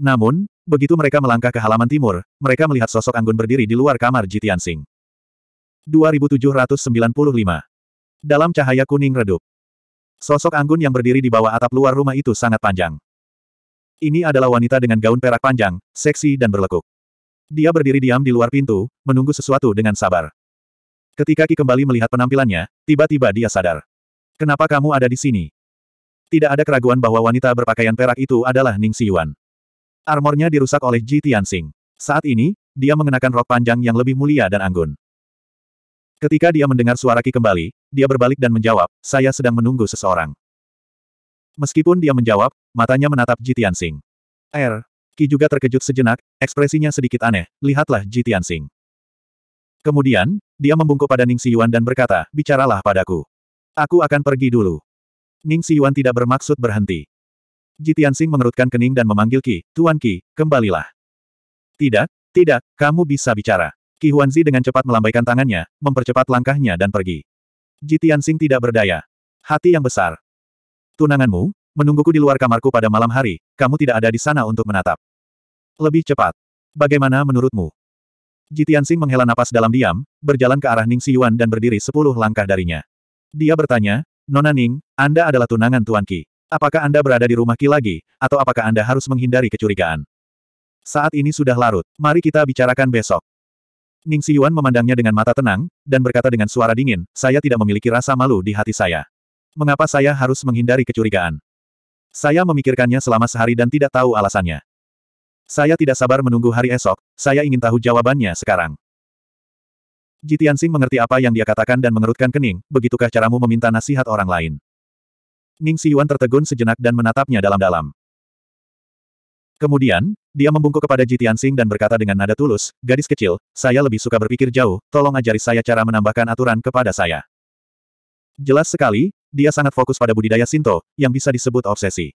Namun, begitu mereka melangkah ke halaman timur, mereka melihat sosok Anggun berdiri di luar kamar Ji Tianxing. 2795 Dalam cahaya kuning redup, Sosok anggun yang berdiri di bawah atap luar rumah itu sangat panjang. Ini adalah wanita dengan gaun perak panjang, seksi dan berlekuk. Dia berdiri diam di luar pintu, menunggu sesuatu dengan sabar. Ketika Ki kembali melihat penampilannya, tiba-tiba dia sadar. Kenapa kamu ada di sini? Tidak ada keraguan bahwa wanita berpakaian perak itu adalah Ning Xiyuan. Armornya dirusak oleh Ji Tianxing. Saat ini, dia mengenakan rok panjang yang lebih mulia dan anggun. Ketika dia mendengar suara Ki kembali, dia berbalik dan menjawab, saya sedang menunggu seseorang. Meskipun dia menjawab, matanya menatap Ji Tianxing. Er, Ki juga terkejut sejenak, ekspresinya sedikit aneh, lihatlah Ji Tianxing. Kemudian, dia membungkuk pada Ning Siyuan dan berkata, bicaralah padaku. Aku akan pergi dulu. Ning Siyuan tidak bermaksud berhenti. Ji Tianxing mengerutkan kening dan memanggil Ki, Tuan Ki, kembalilah. Tidak, tidak, kamu bisa bicara. Ki Huanzi dengan cepat melambaikan tangannya, mempercepat langkahnya dan pergi. Ji Tianxing tidak berdaya. Hati yang besar. Tunanganmu, menungguku di luar kamarku pada malam hari, kamu tidak ada di sana untuk menatap. Lebih cepat. Bagaimana menurutmu? Ji Tianxing menghela napas dalam diam, berjalan ke arah Ning Xiyuan dan berdiri sepuluh langkah darinya. Dia bertanya, Nona Ning, Anda adalah tunangan Tuan Ki. Apakah Anda berada di rumah Ki lagi, atau apakah Anda harus menghindari kecurigaan? Saat ini sudah larut, mari kita bicarakan besok. Ning Yuan memandangnya dengan mata tenang, dan berkata dengan suara dingin, saya tidak memiliki rasa malu di hati saya. Mengapa saya harus menghindari kecurigaan? Saya memikirkannya selama sehari dan tidak tahu alasannya. Saya tidak sabar menunggu hari esok, saya ingin tahu jawabannya sekarang. Tianxing mengerti apa yang dia katakan dan mengerutkan kening, begitukah caramu meminta nasihat orang lain? Ning Yuan tertegun sejenak dan menatapnya dalam-dalam. Kemudian, dia membungkuk kepada Jitian Tianxing dan berkata dengan nada tulus, gadis kecil, saya lebih suka berpikir jauh, tolong ajari saya cara menambahkan aturan kepada saya. Jelas sekali, dia sangat fokus pada budidaya Sinto, yang bisa disebut obsesi.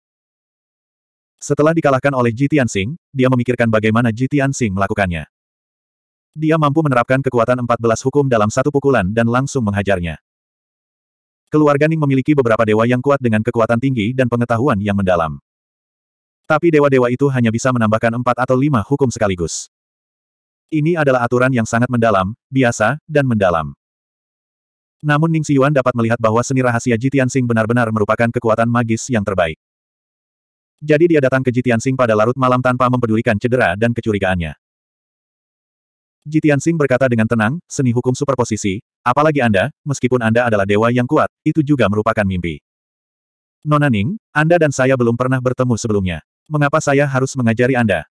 Setelah dikalahkan oleh Jitian Tianxing, dia memikirkan bagaimana Jitian Tianxing melakukannya. Dia mampu menerapkan kekuatan 14 hukum dalam satu pukulan dan langsung menghajarnya. Keluarga Ning memiliki beberapa dewa yang kuat dengan kekuatan tinggi dan pengetahuan yang mendalam. Tapi dewa-dewa itu hanya bisa menambahkan empat atau lima hukum sekaligus. Ini adalah aturan yang sangat mendalam, biasa, dan mendalam. Namun Ning Xiyuan dapat melihat bahwa seni rahasia Jitian Sing benar-benar merupakan kekuatan magis yang terbaik. Jadi dia datang ke Jitian Sing pada larut malam tanpa mempedulikan cedera dan kecurigaannya. Jitian Sing berkata dengan tenang, seni hukum superposisi, apalagi Anda, meskipun Anda adalah dewa yang kuat, itu juga merupakan mimpi. Nona Ning, Anda dan saya belum pernah bertemu sebelumnya mengapa saya harus mengajari Anda?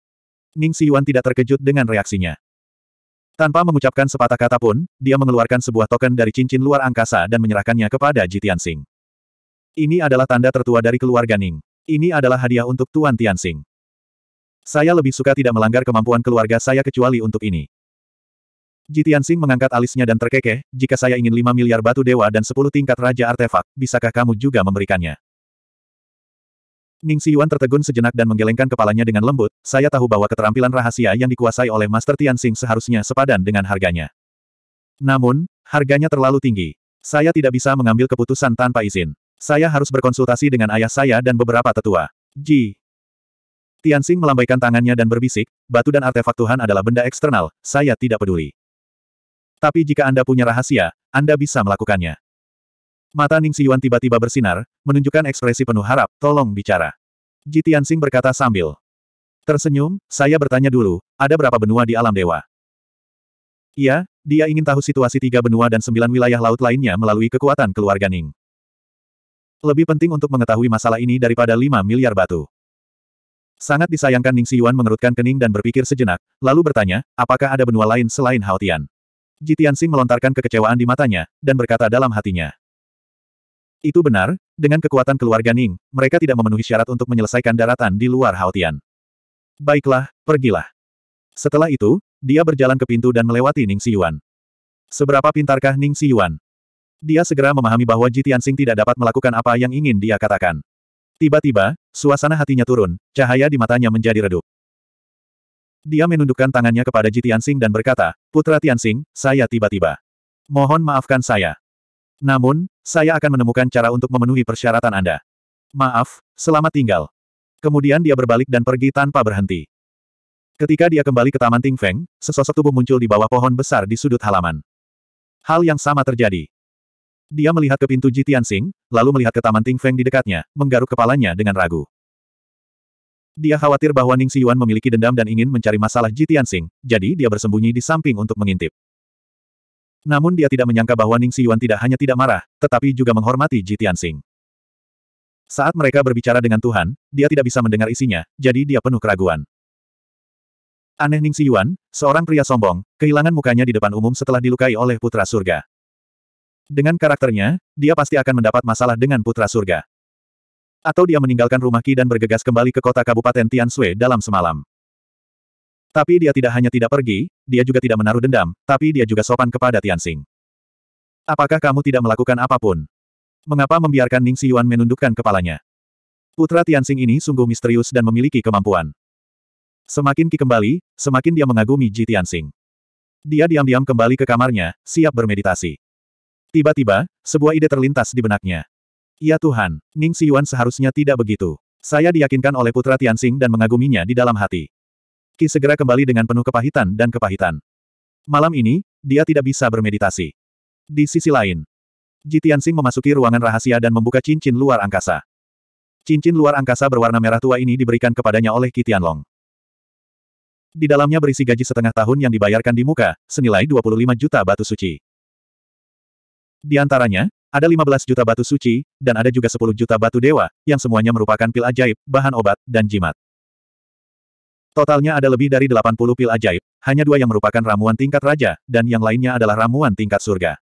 Ning Si Yuan tidak terkejut dengan reaksinya. Tanpa mengucapkan sepatah kata pun, dia mengeluarkan sebuah token dari cincin luar angkasa dan menyerahkannya kepada Ji Tianxing. Ini adalah tanda tertua dari keluarga Ning. Ini adalah hadiah untuk Tuan Tianxing. Saya lebih suka tidak melanggar kemampuan keluarga saya kecuali untuk ini. Ji Tianxing mengangkat alisnya dan terkekeh, jika saya ingin 5 miliar batu dewa dan 10 tingkat raja artefak, bisakah kamu juga memberikannya? Ning Siyuan tertegun sejenak dan menggelengkan kepalanya dengan lembut, saya tahu bahwa keterampilan rahasia yang dikuasai oleh Master Tianxing seharusnya sepadan dengan harganya. Namun, harganya terlalu tinggi. Saya tidak bisa mengambil keputusan tanpa izin. Saya harus berkonsultasi dengan ayah saya dan beberapa tetua. Ji. Tianxing melambaikan tangannya dan berbisik, batu dan artefak Tuhan adalah benda eksternal, saya tidak peduli. Tapi jika Anda punya rahasia, Anda bisa melakukannya. Mata Ning Siyuan tiba-tiba bersinar, menunjukkan ekspresi penuh harap, tolong bicara. Ji Tianxing berkata sambil tersenyum, saya bertanya dulu, ada berapa benua di alam dewa? Iya, dia ingin tahu situasi tiga benua dan sembilan wilayah laut lainnya melalui kekuatan keluarga Ning. Lebih penting untuk mengetahui masalah ini daripada lima miliar batu. Sangat disayangkan Ning Siyuan mengerutkan kening dan berpikir sejenak, lalu bertanya, apakah ada benua lain selain Haotian? Jitiansing melontarkan kekecewaan di matanya, dan berkata dalam hatinya. Itu benar, dengan kekuatan keluarga Ning, mereka tidak memenuhi syarat untuk menyelesaikan daratan di luar Haotian. Baiklah, pergilah. Setelah itu, dia berjalan ke pintu dan melewati Ning Siyuan. Seberapa pintarkah Ning Siyuan? Dia segera memahami bahwa Ji Tianxing tidak dapat melakukan apa yang ingin dia katakan. Tiba-tiba, suasana hatinya turun, cahaya di matanya menjadi redup. Dia menundukkan tangannya kepada Ji Tianxing dan berkata, Putra Tianxing, saya tiba-tiba. Mohon maafkan saya. Namun, saya akan menemukan cara untuk memenuhi persyaratan Anda. Maaf, selamat tinggal. Kemudian dia berbalik dan pergi tanpa berhenti. Ketika dia kembali ke Taman Ting Feng, sesosok tubuh muncul di bawah pohon besar di sudut halaman. Hal yang sama terjadi. Dia melihat ke pintu Jitian Sing, lalu melihat ke Taman Ting Feng di dekatnya, menggaruk kepalanya dengan ragu. Dia khawatir bahwa Ning Siyuan memiliki dendam dan ingin mencari masalah Jitian Sing, jadi dia bersembunyi di samping untuk mengintip. Namun dia tidak menyangka bahwa Ning Siyuan tidak hanya tidak marah, tetapi juga menghormati Ji Tianxing. Saat mereka berbicara dengan Tuhan, dia tidak bisa mendengar isinya, jadi dia penuh keraguan. Aneh Ning Siyuan, seorang pria sombong, kehilangan mukanya di depan umum setelah dilukai oleh putra surga. Dengan karakternya, dia pasti akan mendapat masalah dengan putra surga. Atau dia meninggalkan rumah Ki dan bergegas kembali ke kota kabupaten Tiansui dalam semalam. Tapi dia tidak hanya tidak pergi, dia juga tidak menaruh dendam, tapi dia juga sopan kepada Tianxing. Apakah kamu tidak melakukan apapun? Mengapa membiarkan Ning Xiyuan menundukkan kepalanya? Putra Tianxing ini sungguh misterius dan memiliki kemampuan. Semakin Ki kembali, semakin dia mengagumi Ji Tianxing. Dia diam-diam kembali ke kamarnya, siap bermeditasi. Tiba-tiba, sebuah ide terlintas di benaknya. Ya Tuhan, Ning Xiyuan seharusnya tidak begitu. Saya diyakinkan oleh putra Tianxing dan mengaguminya di dalam hati. Ki segera kembali dengan penuh kepahitan dan kepahitan. Malam ini, dia tidak bisa bermeditasi. Di sisi lain, Ji Tianxing memasuki ruangan rahasia dan membuka cincin luar angkasa. Cincin luar angkasa berwarna merah tua ini diberikan kepadanya oleh Ki Tianlong. Di dalamnya berisi gaji setengah tahun yang dibayarkan di muka, senilai 25 juta batu suci. Di antaranya, ada 15 juta batu suci, dan ada juga 10 juta batu dewa, yang semuanya merupakan pil ajaib, bahan obat, dan jimat. Totalnya ada lebih dari 80 pil ajaib, hanya dua yang merupakan ramuan tingkat raja, dan yang lainnya adalah ramuan tingkat surga.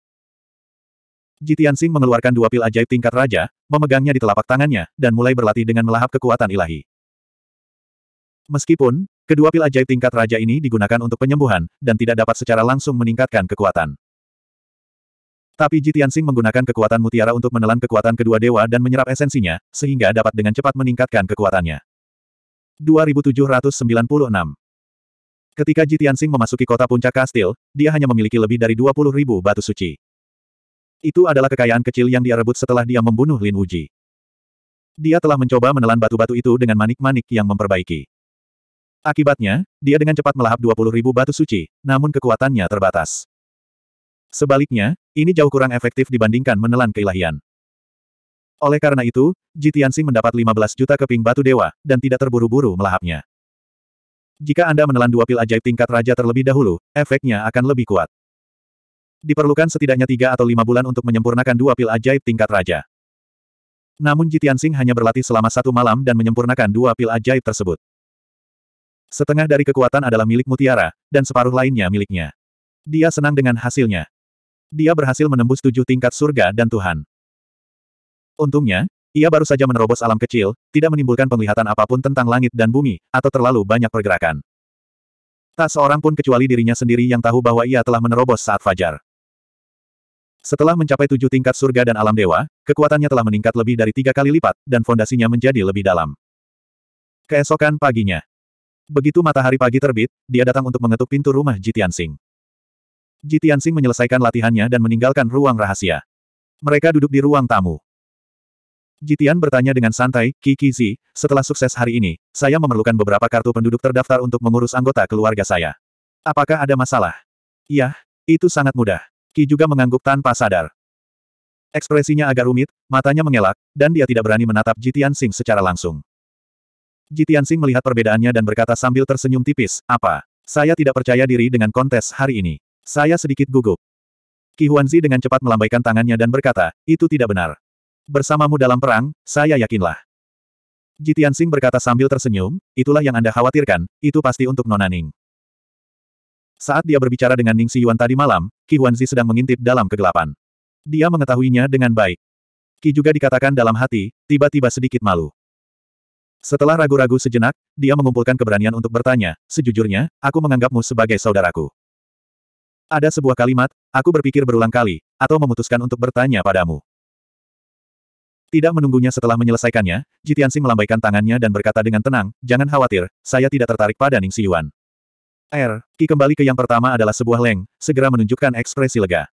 Jitiansing mengeluarkan dua pil ajaib tingkat raja, memegangnya di telapak tangannya, dan mulai berlatih dengan melahap kekuatan ilahi. Meskipun, kedua pil ajaib tingkat raja ini digunakan untuk penyembuhan, dan tidak dapat secara langsung meningkatkan kekuatan. Tapi Jitiansing menggunakan kekuatan mutiara untuk menelan kekuatan kedua dewa dan menyerap esensinya, sehingga dapat dengan cepat meningkatkan kekuatannya. 2796. Ketika Tianxing memasuki kota puncak kastil, dia hanya memiliki lebih dari 20 ribu batu suci. Itu adalah kekayaan kecil yang dia rebut setelah dia membunuh Lin Wuji. Dia telah mencoba menelan batu-batu itu dengan manik-manik yang memperbaiki. Akibatnya, dia dengan cepat melahap 20 ribu batu suci, namun kekuatannya terbatas. Sebaliknya, ini jauh kurang efektif dibandingkan menelan keilahian. Oleh karena itu, Ji Tianxing mendapat 15 juta keping batu dewa, dan tidak terburu-buru melahapnya. Jika Anda menelan dua pil ajaib tingkat raja terlebih dahulu, efeknya akan lebih kuat. Diperlukan setidaknya tiga atau lima bulan untuk menyempurnakan dua pil ajaib tingkat raja. Namun Jitiansing hanya berlatih selama satu malam dan menyempurnakan dua pil ajaib tersebut. Setengah dari kekuatan adalah milik Mutiara, dan separuh lainnya miliknya. Dia senang dengan hasilnya. Dia berhasil menembus tujuh tingkat surga dan Tuhan. Untungnya, ia baru saja menerobos alam kecil, tidak menimbulkan penglihatan apapun tentang langit dan bumi, atau terlalu banyak pergerakan. Tak seorang pun kecuali dirinya sendiri yang tahu bahwa ia telah menerobos saat fajar. Setelah mencapai tujuh tingkat surga dan alam dewa, kekuatannya telah meningkat lebih dari tiga kali lipat, dan fondasinya menjadi lebih dalam. Keesokan paginya. Begitu matahari pagi terbit, dia datang untuk mengetuk pintu rumah Jitian Sing. Jitian Sing menyelesaikan latihannya dan meninggalkan ruang rahasia. Mereka duduk di ruang tamu. Jitian bertanya dengan santai, Kiki Kikizi, setelah sukses hari ini, saya memerlukan beberapa kartu penduduk terdaftar untuk mengurus anggota keluarga saya. Apakah ada masalah? Yah, itu sangat mudah. Ki juga mengangguk tanpa sadar. Ekspresinya agak rumit, matanya mengelak, dan dia tidak berani menatap Jitian Sing secara langsung. Jitian Sing melihat perbedaannya dan berkata sambil tersenyum tipis, apa? Saya tidak percaya diri dengan kontes hari ini. Saya sedikit gugup. Ki Huanzi dengan cepat melambaikan tangannya dan berkata, itu tidak benar. Bersamamu dalam perang, saya yakinlah. Jitian Sing berkata sambil tersenyum, itulah yang Anda khawatirkan, itu pasti untuk Nona Ning. Saat dia berbicara dengan Ning Si Yuan tadi malam, Qi Huanzi sedang mengintip dalam kegelapan. Dia mengetahuinya dengan baik. Ki juga dikatakan dalam hati, tiba-tiba sedikit malu. Setelah ragu-ragu sejenak, dia mengumpulkan keberanian untuk bertanya, sejujurnya, aku menganggapmu sebagai saudaraku. Ada sebuah kalimat, aku berpikir berulang kali, atau memutuskan untuk bertanya padamu. Tidak menunggunya setelah menyelesaikannya, Jitiansing melambaikan tangannya dan berkata dengan tenang, jangan khawatir, saya tidak tertarik pada Ning Siyuan. Er, Ki kembali ke yang pertama adalah sebuah leng, segera menunjukkan ekspresi lega.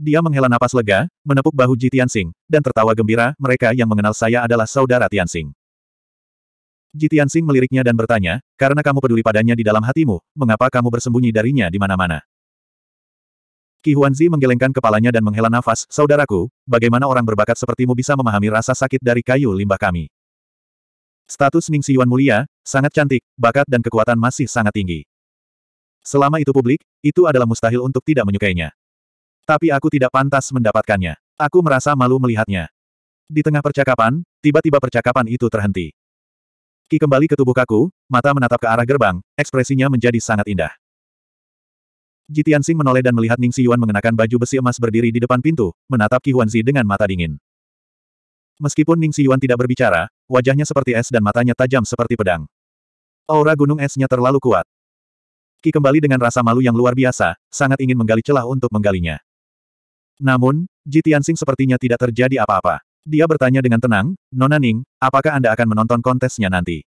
Dia menghela napas lega, menepuk bahu Ji dan tertawa gembira, mereka yang mengenal saya adalah saudara Tianxing. Ji Tianxing meliriknya dan bertanya, karena kamu peduli padanya di dalam hatimu, mengapa kamu bersembunyi darinya di mana-mana? Ki Huanzi menggelengkan kepalanya dan menghela nafas, saudaraku, bagaimana orang berbakat sepertimu bisa memahami rasa sakit dari kayu limbah kami? Status Ning Siyuan mulia, sangat cantik, bakat dan kekuatan masih sangat tinggi. Selama itu publik, itu adalah mustahil untuk tidak menyukainya. Tapi aku tidak pantas mendapatkannya. Aku merasa malu melihatnya. Di tengah percakapan, tiba-tiba percakapan itu terhenti. Ki kembali ke tubuh kaku, mata menatap ke arah gerbang, ekspresinya menjadi sangat indah. Jitian Sing menoleh dan melihat Ning Yuan mengenakan baju besi emas berdiri di depan pintu, menatap Qi Huanzi dengan mata dingin. Meskipun Ning Yuan tidak berbicara, wajahnya seperti es dan matanya tajam seperti pedang. Aura gunung esnya terlalu kuat. Ki kembali dengan rasa malu yang luar biasa, sangat ingin menggali celah untuk menggalinya. Namun, Ji Tianxing sepertinya tidak terjadi apa-apa. Dia bertanya dengan tenang, Nona Ning, apakah Anda akan menonton kontesnya nanti?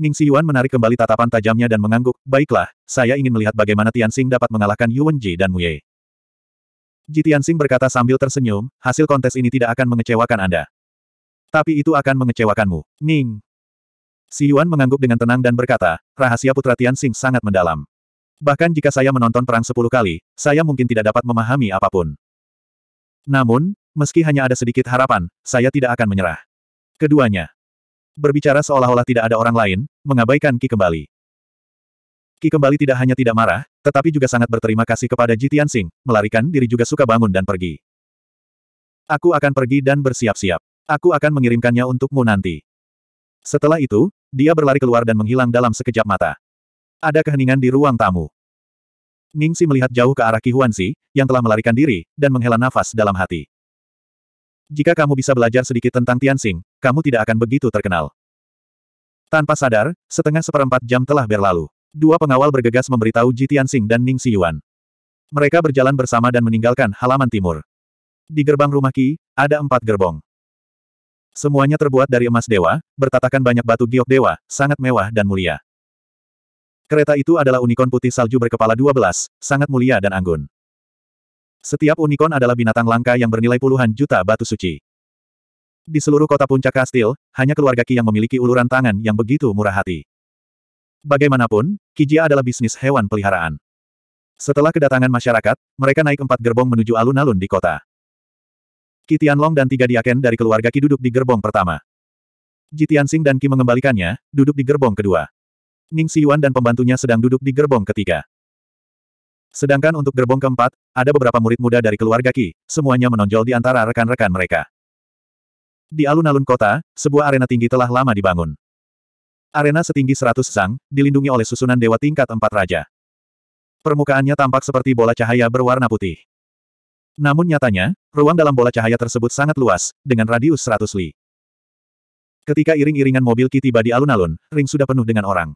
Ning Si Yuan menarik kembali tatapan tajamnya dan mengangguk, baiklah, saya ingin melihat bagaimana Tian Tianxing dapat mengalahkan Yuan Ji dan Ye. Ji Tian Tianxing berkata sambil tersenyum, hasil kontes ini tidak akan mengecewakan Anda. Tapi itu akan mengecewakanmu. Ning. Si Yuan mengangguk dengan tenang dan berkata, rahasia putra Tian Tianxing sangat mendalam. Bahkan jika saya menonton perang sepuluh kali, saya mungkin tidak dapat memahami apapun. Namun, meski hanya ada sedikit harapan, saya tidak akan menyerah. Keduanya, berbicara seolah-olah tidak ada orang lain, mengabaikan Ki kembali. Ki kembali tidak hanya tidak marah, tetapi juga sangat berterima kasih kepada Ji Tianxing, melarikan diri juga suka bangun dan pergi. Aku akan pergi dan bersiap-siap. Aku akan mengirimkannya untukmu nanti. Setelah itu, dia berlari keluar dan menghilang dalam sekejap mata. Ada keheningan di ruang tamu. Ningsi melihat jauh ke arah Ki Huanxi, yang telah melarikan diri, dan menghela nafas dalam hati. Jika kamu bisa belajar sedikit tentang Tianxing, kamu tidak akan begitu terkenal. Tanpa sadar, setengah seperempat jam telah berlalu. Dua pengawal bergegas memberitahu Ji Tianxing dan Ning Siyuan. Mereka berjalan bersama dan meninggalkan halaman timur. Di gerbang rumah Ki, ada empat gerbong. Semuanya terbuat dari emas dewa, bertatakan banyak batu giok dewa, sangat mewah dan mulia. Kereta itu adalah unicorn putih salju berkepala 12, sangat mulia dan anggun. Setiap unicorn adalah binatang langka yang bernilai puluhan juta batu suci. Di seluruh kota puncak kastil, hanya keluarga Ki yang memiliki uluran tangan yang begitu murah hati. Bagaimanapun, Kijia adalah bisnis hewan peliharaan. Setelah kedatangan masyarakat, mereka naik empat gerbong menuju alun-alun di kota. Ki Tianlong dan tiga diaken dari keluarga Ki duduk di gerbong pertama. Ji Tianxing dan Ki mengembalikannya, duduk di gerbong kedua. Ning Siyuan dan pembantunya sedang duduk di gerbong ketiga. Sedangkan untuk gerbong keempat, ada beberapa murid muda dari keluarga Ki, semuanya menonjol di antara rekan-rekan mereka. Di alun-alun kota, sebuah arena tinggi telah lama dibangun. Arena setinggi 100 sang, dilindungi oleh susunan dewa tingkat empat raja. Permukaannya tampak seperti bola cahaya berwarna putih. Namun nyatanya, ruang dalam bola cahaya tersebut sangat luas, dengan radius 100 li. Ketika iring-iringan mobil Qi tiba di alun-alun, ring sudah penuh dengan orang.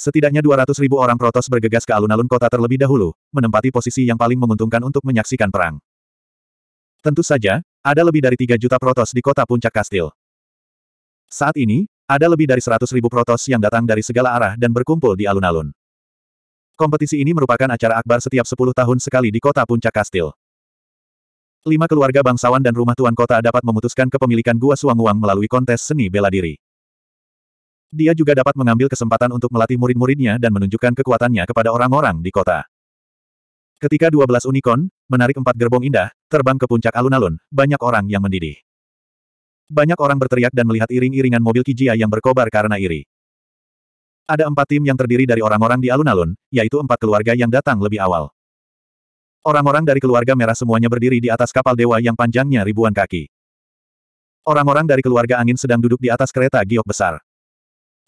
Setidaknya 200 ribu orang Protos bergegas ke alun-alun kota terlebih dahulu, menempati posisi yang paling menguntungkan untuk menyaksikan perang. Tentu saja, ada lebih dari 3 juta Protos di kota puncak kastil. Saat ini, ada lebih dari 100 ribu Protos yang datang dari segala arah dan berkumpul di alun-alun. Kompetisi ini merupakan acara akbar setiap 10 tahun sekali di kota puncak kastil. Lima keluarga bangsawan dan rumah tuan kota dapat memutuskan kepemilikan Gua suang Suanguang melalui kontes seni bela diri. Dia juga dapat mengambil kesempatan untuk melatih murid-muridnya dan menunjukkan kekuatannya kepada orang-orang di kota. Ketika 12 unicorn, menarik empat gerbong indah, terbang ke puncak alun-alun, banyak orang yang mendidih. Banyak orang berteriak dan melihat iring-iringan mobil Kijia yang berkobar karena iri. Ada empat tim yang terdiri dari orang-orang di alun-alun, yaitu empat keluarga yang datang lebih awal. Orang-orang dari keluarga merah semuanya berdiri di atas kapal dewa yang panjangnya ribuan kaki. Orang-orang dari keluarga angin sedang duduk di atas kereta giok besar.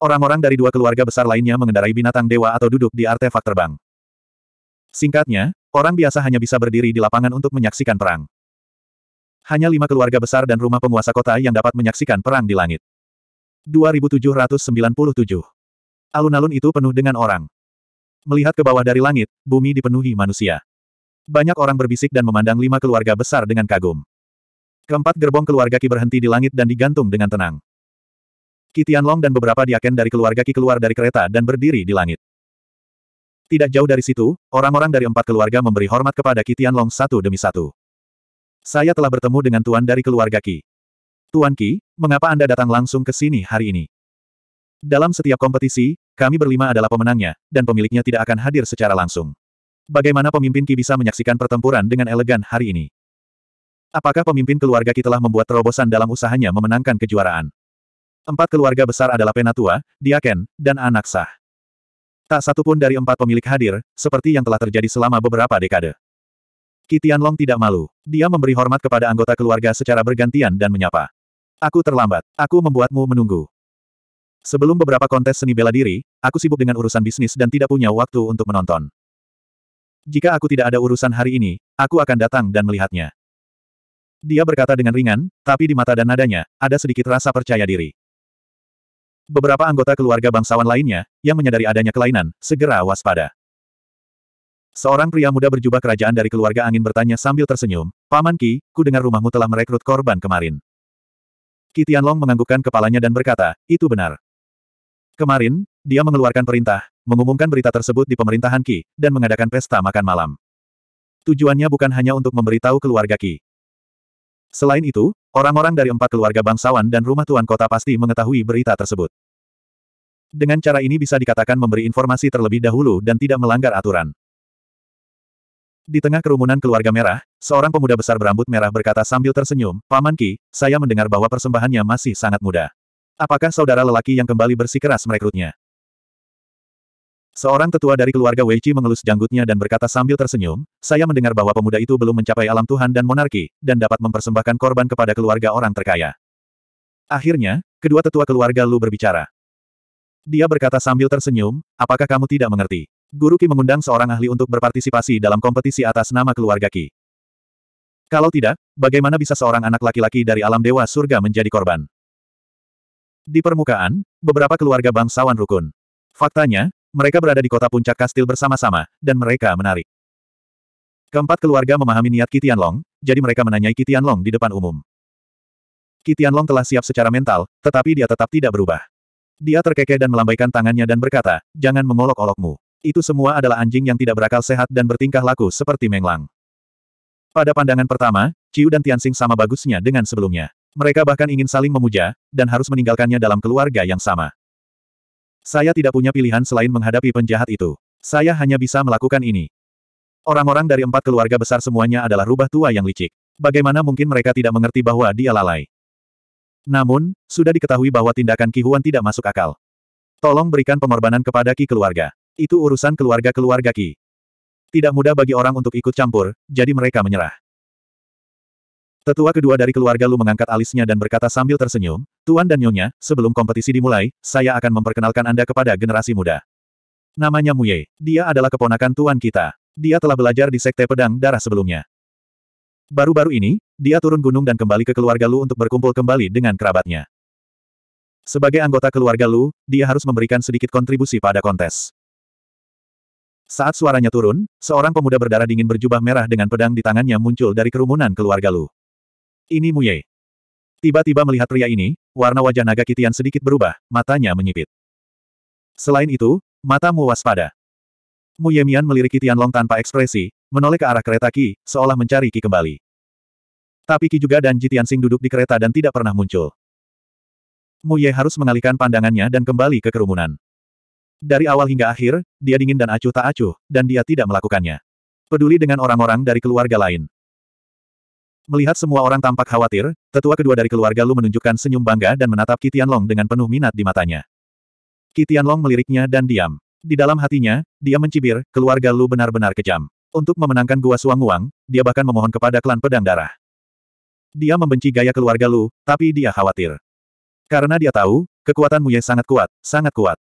Orang-orang dari dua keluarga besar lainnya mengendarai binatang dewa atau duduk di artefak terbang. Singkatnya, orang biasa hanya bisa berdiri di lapangan untuk menyaksikan perang. Hanya lima keluarga besar dan rumah penguasa kota yang dapat menyaksikan perang di langit. 2797 Alun-alun itu penuh dengan orang. Melihat ke bawah dari langit, bumi dipenuhi manusia. Banyak orang berbisik dan memandang lima keluarga besar dengan kagum. Keempat gerbong keluarga Ki berhenti di langit dan digantung dengan tenang. Kitian Long dan beberapa diaken dari keluarga Ki keluar dari kereta dan berdiri di langit. Tidak jauh dari situ, orang-orang dari empat keluarga memberi hormat kepada Kitian Long satu demi satu. Saya telah bertemu dengan Tuan dari keluarga Ki. Tuan Ki, mengapa Anda datang langsung ke sini hari ini? Dalam setiap kompetisi, kami berlima adalah pemenangnya, dan pemiliknya tidak akan hadir secara langsung. Bagaimana pemimpin Ki bisa menyaksikan pertempuran dengan elegan hari ini? Apakah pemimpin keluarga Ki telah membuat terobosan dalam usahanya memenangkan kejuaraan? Empat keluarga besar adalah Penatua, Diaken, dan anak sah. Tak pun dari empat pemilik hadir, seperti yang telah terjadi selama beberapa dekade. Kitian Long tidak malu. Dia memberi hormat kepada anggota keluarga secara bergantian dan menyapa. Aku terlambat. Aku membuatmu menunggu. Sebelum beberapa kontes seni bela diri, aku sibuk dengan urusan bisnis dan tidak punya waktu untuk menonton. Jika aku tidak ada urusan hari ini, aku akan datang dan melihatnya. Dia berkata dengan ringan, tapi di mata dan nadanya, ada sedikit rasa percaya diri. Beberapa anggota keluarga bangsawan lainnya, yang menyadari adanya kelainan, segera waspada. Seorang pria muda berjubah kerajaan dari keluarga angin bertanya sambil tersenyum, Paman Ki, ku dengar rumahmu telah merekrut korban kemarin. Kitian Long menganggukkan kepalanya dan berkata, itu benar. Kemarin, dia mengeluarkan perintah, mengumumkan berita tersebut di pemerintahan Ki, dan mengadakan pesta makan malam. Tujuannya bukan hanya untuk memberitahu keluarga Ki. Selain itu, orang-orang dari empat keluarga bangsawan dan rumah tuan kota pasti mengetahui berita tersebut. Dengan cara ini bisa dikatakan memberi informasi terlebih dahulu dan tidak melanggar aturan. Di tengah kerumunan keluarga merah, seorang pemuda besar berambut merah berkata sambil tersenyum, Paman Ki, saya mendengar bahwa persembahannya masih sangat muda. Apakah saudara lelaki yang kembali bersikeras merekrutnya? Seorang tetua dari keluarga Wei Qi mengelus janggutnya dan berkata sambil tersenyum, saya mendengar bahwa pemuda itu belum mencapai alam Tuhan dan monarki, dan dapat mempersembahkan korban kepada keluarga orang terkaya. Akhirnya, kedua tetua keluarga Lu berbicara. Dia berkata sambil tersenyum, apakah kamu tidak mengerti? Guru Qi mengundang seorang ahli untuk berpartisipasi dalam kompetisi atas nama keluarga Qi. Kalau tidak, bagaimana bisa seorang anak laki-laki dari alam dewa surga menjadi korban? Di permukaan, beberapa keluarga bangsawan rukun. Faktanya, mereka berada di kota puncak kastil bersama-sama, dan mereka menarik. Keempat keluarga memahami niat Kitian Long, jadi mereka menanyai Kitian Long di depan umum. Kitian Long telah siap secara mental, tetapi dia tetap tidak berubah. Dia terkekeh dan melambaikan tangannya dan berkata, jangan mengolok-olokmu. Itu semua adalah anjing yang tidak berakal sehat dan bertingkah laku seperti Menglang. Pada pandangan pertama, Ciu dan Tianxing sama bagusnya dengan sebelumnya. Mereka bahkan ingin saling memuja, dan harus meninggalkannya dalam keluarga yang sama. Saya tidak punya pilihan selain menghadapi penjahat itu. Saya hanya bisa melakukan ini. Orang-orang dari empat keluarga besar semuanya adalah rubah tua yang licik. Bagaimana mungkin mereka tidak mengerti bahwa dia lalai? Namun, sudah diketahui bahwa tindakan Ki Huan tidak masuk akal. Tolong berikan pengorbanan kepada Ki keluarga. Itu urusan keluarga-keluarga Ki. Tidak mudah bagi orang untuk ikut campur, jadi mereka menyerah. Tetua kedua dari keluarga Lu mengangkat alisnya dan berkata sambil tersenyum, Tuan dan Nyonya, sebelum kompetisi dimulai, saya akan memperkenalkan Anda kepada generasi muda. Namanya Muye. Dia adalah keponakan Tuan kita. Dia telah belajar di Sekte Pedang Darah sebelumnya. Baru-baru ini, dia turun gunung dan kembali ke keluarga Lu untuk berkumpul kembali dengan kerabatnya. Sebagai anggota keluarga Lu, dia harus memberikan sedikit kontribusi pada kontes. Saat suaranya turun, seorang pemuda berdarah dingin berjubah merah dengan pedang di tangannya muncul dari kerumunan keluarga Lu. Ini Muye. Tiba-tiba melihat pria ini, warna wajah naga Kitian sedikit berubah, matanya menyipit. Selain itu, matamu waspada. Mian melirik Kitian Long tanpa ekspresi, menoleh ke arah kereta Ki, seolah mencari Ki kembali. Tapi Ki juga dan Jitian Sing duduk di kereta dan tidak pernah muncul. Muye harus mengalihkan pandangannya dan kembali ke kerumunan. Dari awal hingga akhir, dia dingin dan acuh tak acuh, dan dia tidak melakukannya. Peduli dengan orang-orang dari keluarga lain. Melihat semua orang tampak khawatir, tetua kedua dari keluarga Lu menunjukkan senyum bangga dan menatap Kitian Long dengan penuh minat di matanya. Kitian Long meliriknya dan diam. Di dalam hatinya, dia mencibir, keluarga Lu benar-benar kejam. Untuk memenangkan Gua suang Suanguang, dia bahkan memohon kepada klan pedang darah. Dia membenci gaya keluarga Lu, tapi dia khawatir. Karena dia tahu, kekuatan Muye sangat kuat, sangat kuat.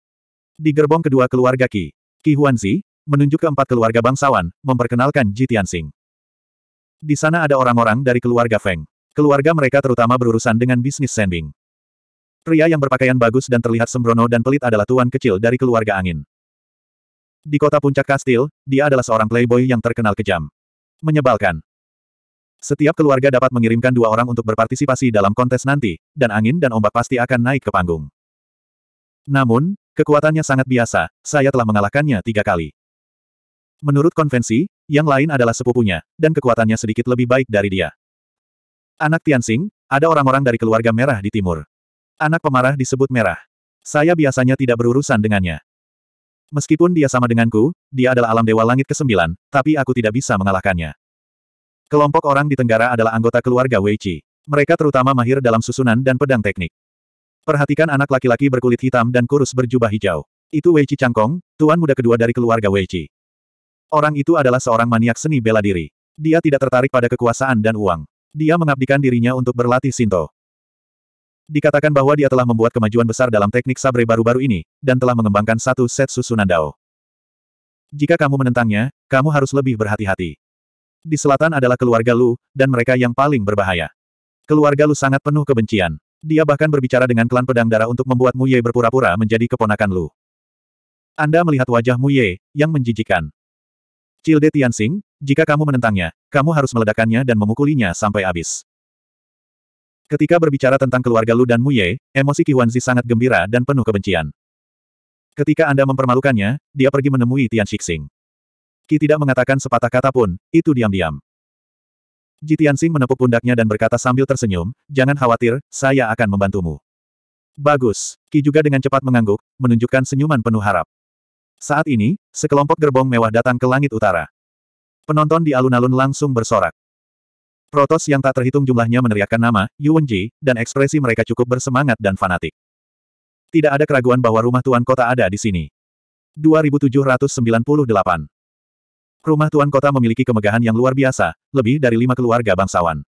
Di gerbong kedua keluarga Ki, Qi Huanzi, menunjuk keempat keluarga bangsawan, memperkenalkan Ji Tianxing. Di sana ada orang-orang dari keluarga Feng. Keluarga mereka terutama berurusan dengan bisnis sending. Pria yang berpakaian bagus dan terlihat sembrono dan pelit adalah tuan kecil dari keluarga angin. Di kota puncak kastil, dia adalah seorang playboy yang terkenal kejam. Menyebalkan. Setiap keluarga dapat mengirimkan dua orang untuk berpartisipasi dalam kontes nanti, dan angin dan ombak pasti akan naik ke panggung. Namun, kekuatannya sangat biasa, saya telah mengalahkannya tiga kali. Menurut konvensi, yang lain adalah sepupunya, dan kekuatannya sedikit lebih baik dari dia. Anak Tianxing, ada orang-orang dari keluarga merah di timur. Anak pemarah disebut merah. Saya biasanya tidak berurusan dengannya. Meskipun dia sama denganku, dia adalah alam dewa langit ke-9, tapi aku tidak bisa mengalahkannya. Kelompok orang di Tenggara adalah anggota keluarga Wei Qi. Mereka terutama mahir dalam susunan dan pedang teknik. Perhatikan anak laki-laki berkulit hitam dan kurus berjubah hijau. Itu Wei Qi Cangkong, tuan muda kedua dari keluarga Wei Qi. Orang itu adalah seorang maniak seni bela diri. Dia tidak tertarik pada kekuasaan dan uang. Dia mengabdikan dirinya untuk berlatih Sinto. Dikatakan bahwa dia telah membuat kemajuan besar dalam teknik sabre baru-baru ini, dan telah mengembangkan satu set susunan dao. Jika kamu menentangnya, kamu harus lebih berhati-hati. Di selatan adalah keluarga Lu, dan mereka yang paling berbahaya. Keluarga Lu sangat penuh kebencian. Dia bahkan berbicara dengan klan pedang darah untuk membuat Muye berpura-pura menjadi keponakan Lu. Anda melihat wajah Muye, yang menjijikan. Cilde Tianxing, jika kamu menentangnya, kamu harus meledakannya dan memukulinya sampai habis. Ketika berbicara tentang keluarga Lu dan Muye, emosi Qi sangat gembira dan penuh kebencian. Ketika Anda mempermalukannya, dia pergi menemui Tian Xixing. Qi tidak mengatakan sepatah kata pun, itu diam-diam. Ji Tianxing menepuk pundaknya dan berkata sambil tersenyum, jangan khawatir, saya akan membantumu. Bagus. Ki juga dengan cepat mengangguk, menunjukkan senyuman penuh harap. Saat ini, sekelompok gerbong mewah datang ke langit utara. Penonton di alun-alun langsung bersorak. Protos yang tak terhitung jumlahnya meneriakkan nama, Yuwenji, dan ekspresi mereka cukup bersemangat dan fanatik. Tidak ada keraguan bahwa rumah tuan kota ada di sini. 2798 Rumah tuan kota memiliki kemegahan yang luar biasa, lebih dari lima keluarga bangsawan.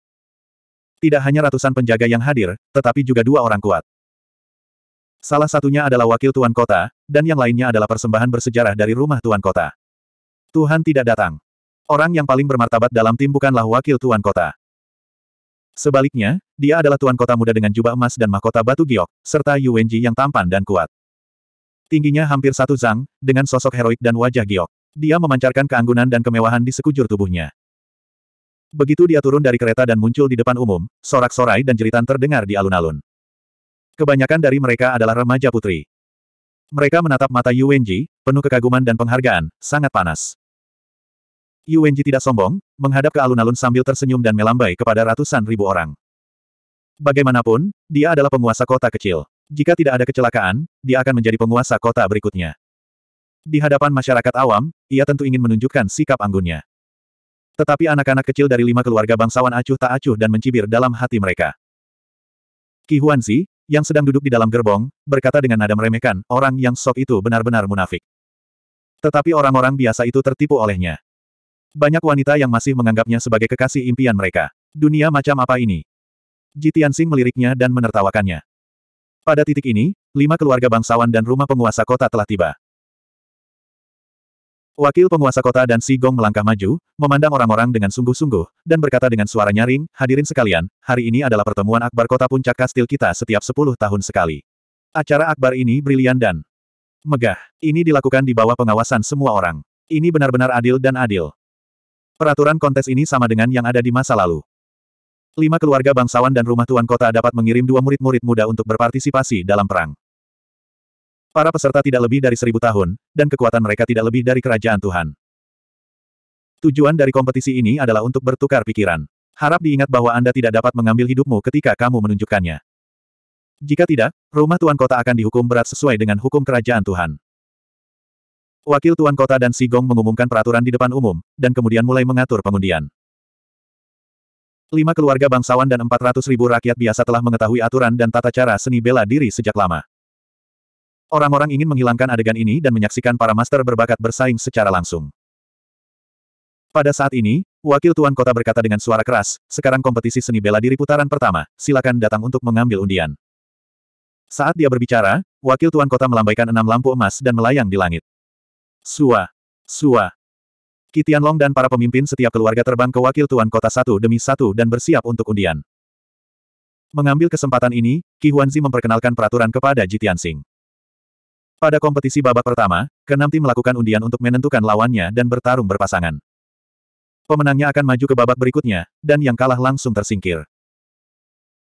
Tidak hanya ratusan penjaga yang hadir, tetapi juga dua orang kuat. Salah satunya adalah wakil tuan kota, dan yang lainnya adalah persembahan bersejarah dari rumah tuan kota. Tuhan tidak datang. Orang yang paling bermartabat dalam tim bukanlah wakil tuan kota. Sebaliknya, dia adalah tuan kota muda dengan jubah emas dan mahkota batu giok, serta Yu Wenji yang tampan dan kuat. Tingginya hampir satu zang, dengan sosok heroik dan wajah giok. Dia memancarkan keanggunan dan kemewahan di sekujur tubuhnya. Begitu dia turun dari kereta dan muncul di depan umum, sorak-sorai dan jeritan terdengar di alun-alun. Kebanyakan dari mereka adalah remaja putri. Mereka menatap mata Yu penuh kekaguman dan penghargaan, sangat panas. Yu tidak sombong, menghadap ke alun-alun sambil tersenyum dan melambai kepada ratusan ribu orang. Bagaimanapun, dia adalah penguasa kota kecil. Jika tidak ada kecelakaan, dia akan menjadi penguasa kota berikutnya. Di hadapan masyarakat awam, ia tentu ingin menunjukkan sikap anggunnya. Tetapi anak-anak kecil dari lima keluarga bangsawan acuh tak acuh dan mencibir dalam hati mereka. Ki Huanzi, yang sedang duduk di dalam gerbong, berkata dengan nada meremehkan, orang yang sok itu benar-benar munafik. Tetapi orang-orang biasa itu tertipu olehnya. Banyak wanita yang masih menganggapnya sebagai kekasih impian mereka. Dunia macam apa ini? Jitian Sing meliriknya dan menertawakannya. Pada titik ini, lima keluarga bangsawan dan rumah penguasa kota telah tiba. Wakil penguasa kota dan Si Gong melangkah maju, memandang orang-orang dengan sungguh-sungguh, dan berkata dengan suara nyaring, hadirin sekalian, hari ini adalah pertemuan akbar kota puncak kastil kita setiap 10 tahun sekali. Acara akbar ini brilian dan megah. Ini dilakukan di bawah pengawasan semua orang. Ini benar-benar adil dan adil. Peraturan kontes ini sama dengan yang ada di masa lalu. Lima keluarga bangsawan dan rumah tuan kota dapat mengirim dua murid-murid muda untuk berpartisipasi dalam perang. Para peserta tidak lebih dari seribu tahun, dan kekuatan mereka tidak lebih dari kerajaan Tuhan. Tujuan dari kompetisi ini adalah untuk bertukar pikiran. Harap diingat bahwa Anda tidak dapat mengambil hidupmu ketika kamu menunjukkannya. Jika tidak, rumah Tuan Kota akan dihukum berat sesuai dengan hukum kerajaan Tuhan. Wakil Tuan Kota dan Sigong mengumumkan peraturan di depan umum, dan kemudian mulai mengatur pengundian. Lima keluarga bangsawan dan 400 ribu rakyat biasa telah mengetahui aturan dan tata cara seni bela diri sejak lama. Orang-orang ingin menghilangkan adegan ini dan menyaksikan para master berbakat bersaing secara langsung. Pada saat ini, wakil tuan kota berkata dengan suara keras, sekarang kompetisi seni bela diri putaran pertama, silakan datang untuk mengambil undian. Saat dia berbicara, wakil tuan kota melambaikan enam lampu emas dan melayang di langit. Sua. Sua. Kitian Long dan para pemimpin setiap keluarga terbang ke wakil tuan kota satu demi satu dan bersiap untuk undian. Mengambil kesempatan ini, Qi Huanzi memperkenalkan peraturan kepada Jitian Sing. Pada kompetisi babak pertama, keenam tim melakukan undian untuk menentukan lawannya dan bertarung berpasangan. Pemenangnya akan maju ke babak berikutnya, dan yang kalah langsung tersingkir.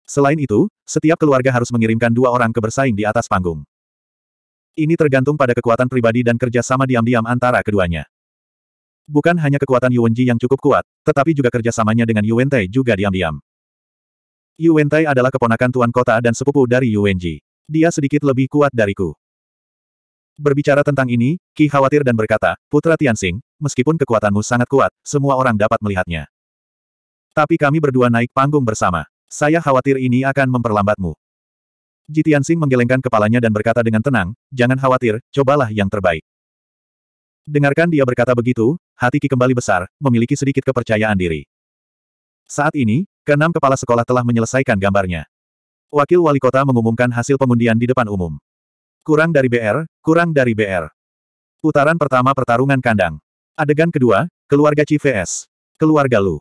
Selain itu, setiap keluarga harus mengirimkan dua orang ke bersaing di atas panggung. Ini tergantung pada kekuatan pribadi dan kerjasama diam-diam antara keduanya. Bukan hanya kekuatan Yuwenji yang cukup kuat, tetapi juga kerjasamanya dengan Yuwentai juga diam-diam. Yuwentai adalah keponakan tuan kota dan sepupu dari Yuwenji. Dia sedikit lebih kuat dariku. Berbicara tentang ini, Ki khawatir dan berkata, Putra Tianxing, meskipun kekuatanmu sangat kuat, semua orang dapat melihatnya. Tapi kami berdua naik panggung bersama. Saya khawatir ini akan memperlambatmu. Ji Tianxing menggelengkan kepalanya dan berkata dengan tenang, jangan khawatir, cobalah yang terbaik. Dengarkan dia berkata begitu, hati Ki kembali besar, memiliki sedikit kepercayaan diri. Saat ini, keenam kepala sekolah telah menyelesaikan gambarnya. Wakil wali kota mengumumkan hasil pengundian di depan umum. Kurang dari BR, kurang dari BR. Putaran pertama pertarungan kandang. Adegan kedua, keluarga Chi VS. Keluarga Lu.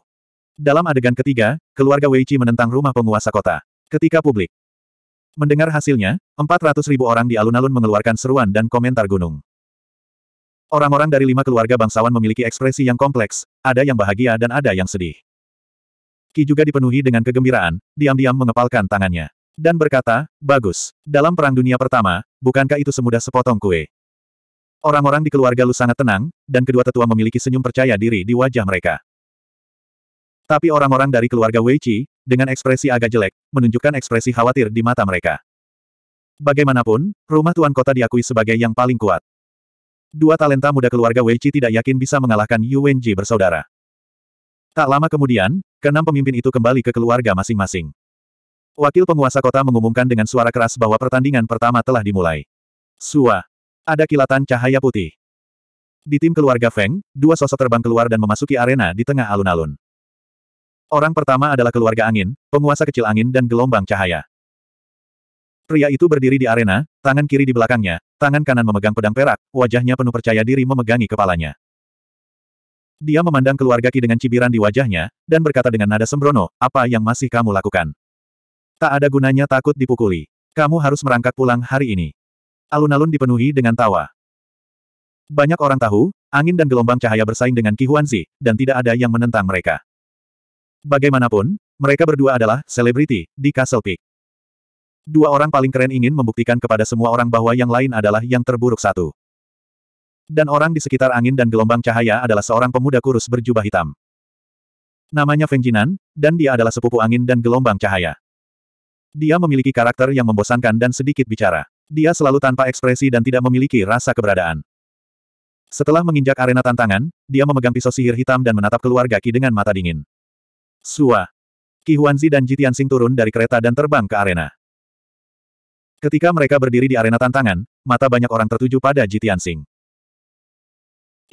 Dalam adegan ketiga, keluarga Wei Chi menentang rumah penguasa kota. Ketika publik mendengar hasilnya, 400 ribu orang di alun-alun mengeluarkan seruan dan komentar gunung. Orang-orang dari lima keluarga bangsawan memiliki ekspresi yang kompleks, ada yang bahagia dan ada yang sedih. Ki juga dipenuhi dengan kegembiraan, diam-diam mengepalkan tangannya. Dan berkata, bagus, dalam Perang Dunia Pertama, bukankah itu semudah sepotong kue? Orang-orang di keluarga Lu sangat tenang, dan kedua tetua memiliki senyum percaya diri di wajah mereka. Tapi orang-orang dari keluarga Wei Qi, dengan ekspresi agak jelek, menunjukkan ekspresi khawatir di mata mereka. Bagaimanapun, rumah tuan kota diakui sebagai yang paling kuat. Dua talenta muda keluarga Wei Qi tidak yakin bisa mengalahkan Yu Wenji bersaudara. Tak lama kemudian, keenam pemimpin itu kembali ke keluarga masing-masing. Wakil penguasa kota mengumumkan dengan suara keras bahwa pertandingan pertama telah dimulai. Sua. Ada kilatan cahaya putih. Di tim keluarga Feng, dua sosok terbang keluar dan memasuki arena di tengah alun-alun. Orang pertama adalah keluarga angin, penguasa kecil angin dan gelombang cahaya. Pria itu berdiri di arena, tangan kiri di belakangnya, tangan kanan memegang pedang perak, wajahnya penuh percaya diri memegangi kepalanya. Dia memandang keluarga Ki dengan cibiran di wajahnya, dan berkata dengan nada sembrono, apa yang masih kamu lakukan? Tak ada gunanya takut dipukuli. Kamu harus merangkak pulang hari ini. Alun-alun dipenuhi dengan tawa. Banyak orang tahu, angin dan gelombang cahaya bersaing dengan Qi Huanzi, dan tidak ada yang menentang mereka. Bagaimanapun, mereka berdua adalah selebriti di Castle Peak. Dua orang paling keren ingin membuktikan kepada semua orang bahwa yang lain adalah yang terburuk satu. Dan orang di sekitar angin dan gelombang cahaya adalah seorang pemuda kurus berjubah hitam. Namanya Feng Jinan, dan dia adalah sepupu angin dan gelombang cahaya. Dia memiliki karakter yang membosankan dan sedikit bicara. Dia selalu tanpa ekspresi dan tidak memiliki rasa keberadaan. Setelah menginjak arena tantangan, dia memegang pisau sihir hitam dan menatap keluarga Ki dengan mata dingin. Sua. Ki Huanzi dan Jitian Sing turun dari kereta dan terbang ke arena. Ketika mereka berdiri di arena tantangan, mata banyak orang tertuju pada Jitian Sing.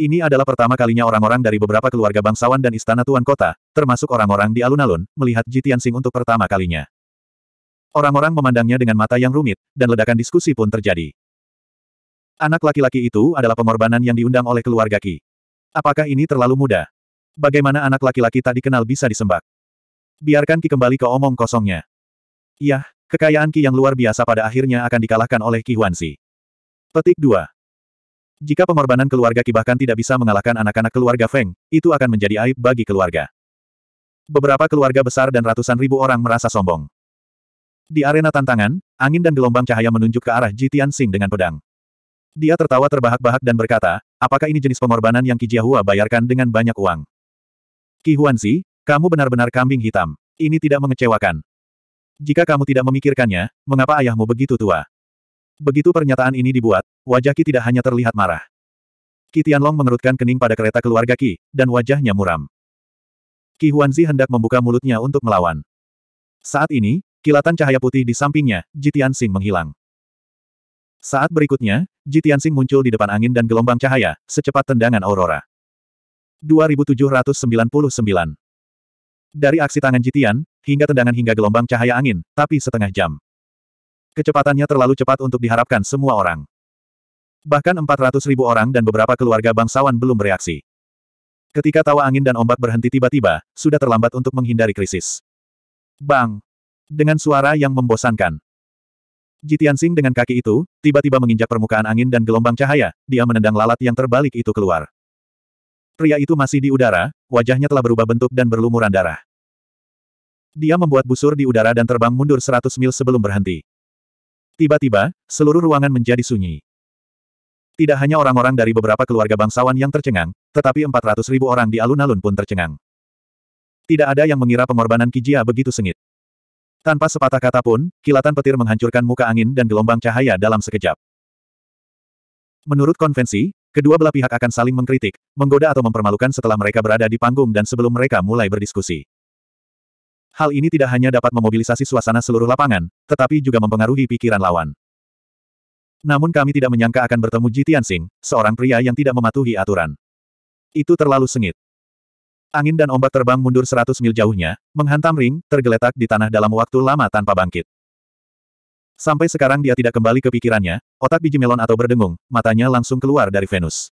Ini adalah pertama kalinya orang-orang dari beberapa keluarga bangsawan dan istana tuan kota, termasuk orang-orang di alun-alun, melihat Jitian Sing untuk pertama kalinya. Orang-orang memandangnya dengan mata yang rumit, dan ledakan diskusi pun terjadi. Anak laki-laki itu adalah pengorbanan yang diundang oleh keluarga Ki. Apakah ini terlalu mudah? Bagaimana anak laki-laki tak dikenal bisa disembak? Biarkan Ki kembali ke omong kosongnya. Yah, kekayaan Ki yang luar biasa pada akhirnya akan dikalahkan oleh Ki Huansi. Petik 2. Jika pengorbanan keluarga Ki bahkan tidak bisa mengalahkan anak-anak keluarga Feng, itu akan menjadi aib bagi keluarga. Beberapa keluarga besar dan ratusan ribu orang merasa sombong. Di arena tantangan, angin dan gelombang cahaya menunjuk ke arah Jitian Sing dengan pedang. Dia tertawa terbahak-bahak dan berkata, apakah ini jenis pengorbanan yang Qi Jiahua bayarkan dengan banyak uang? Ki Huanzi, kamu benar-benar kambing hitam. Ini tidak mengecewakan. Jika kamu tidak memikirkannya, mengapa ayahmu begitu tua? Begitu pernyataan ini dibuat, wajah Ki tidak hanya terlihat marah. Ki Tianlong mengerutkan kening pada kereta keluarga Ki, dan wajahnya muram. Ki Huanzi hendak membuka mulutnya untuk melawan. Saat ini, Kilatan cahaya putih di sampingnya, Jitian Sing menghilang. Saat berikutnya, Jitian Sing muncul di depan angin dan gelombang cahaya, secepat tendangan Aurora. 2799 Dari aksi tangan Jitian, hingga tendangan hingga gelombang cahaya angin, tapi setengah jam. Kecepatannya terlalu cepat untuk diharapkan semua orang. Bahkan 400 ribu orang dan beberapa keluarga bangsawan belum bereaksi. Ketika tawa angin dan ombak berhenti tiba-tiba, sudah terlambat untuk menghindari krisis. Bang! dengan suara yang membosankan. Jitian Sing dengan kaki itu, tiba-tiba menginjak permukaan angin dan gelombang cahaya, dia menendang lalat yang terbalik itu keluar. Pria itu masih di udara, wajahnya telah berubah bentuk dan berlumuran darah. Dia membuat busur di udara dan terbang mundur 100 mil sebelum berhenti. Tiba-tiba, seluruh ruangan menjadi sunyi. Tidak hanya orang-orang dari beberapa keluarga bangsawan yang tercengang, tetapi 400 ribu orang di alun-alun pun tercengang. Tidak ada yang mengira pengorbanan Kijia begitu sengit. Tanpa sepatah kata pun, kilatan petir menghancurkan muka angin dan gelombang cahaya dalam sekejap. Menurut konvensi, kedua belah pihak akan saling mengkritik, menggoda atau mempermalukan setelah mereka berada di panggung dan sebelum mereka mulai berdiskusi. Hal ini tidak hanya dapat memobilisasi suasana seluruh lapangan, tetapi juga mempengaruhi pikiran lawan. Namun kami tidak menyangka akan bertemu Ji Tianxing, seorang pria yang tidak mematuhi aturan. Itu terlalu sengit. Angin dan ombak terbang mundur seratus mil jauhnya, menghantam ring, tergeletak di tanah dalam waktu lama tanpa bangkit. Sampai sekarang dia tidak kembali ke pikirannya, otak biji melon atau berdengung, matanya langsung keluar dari Venus.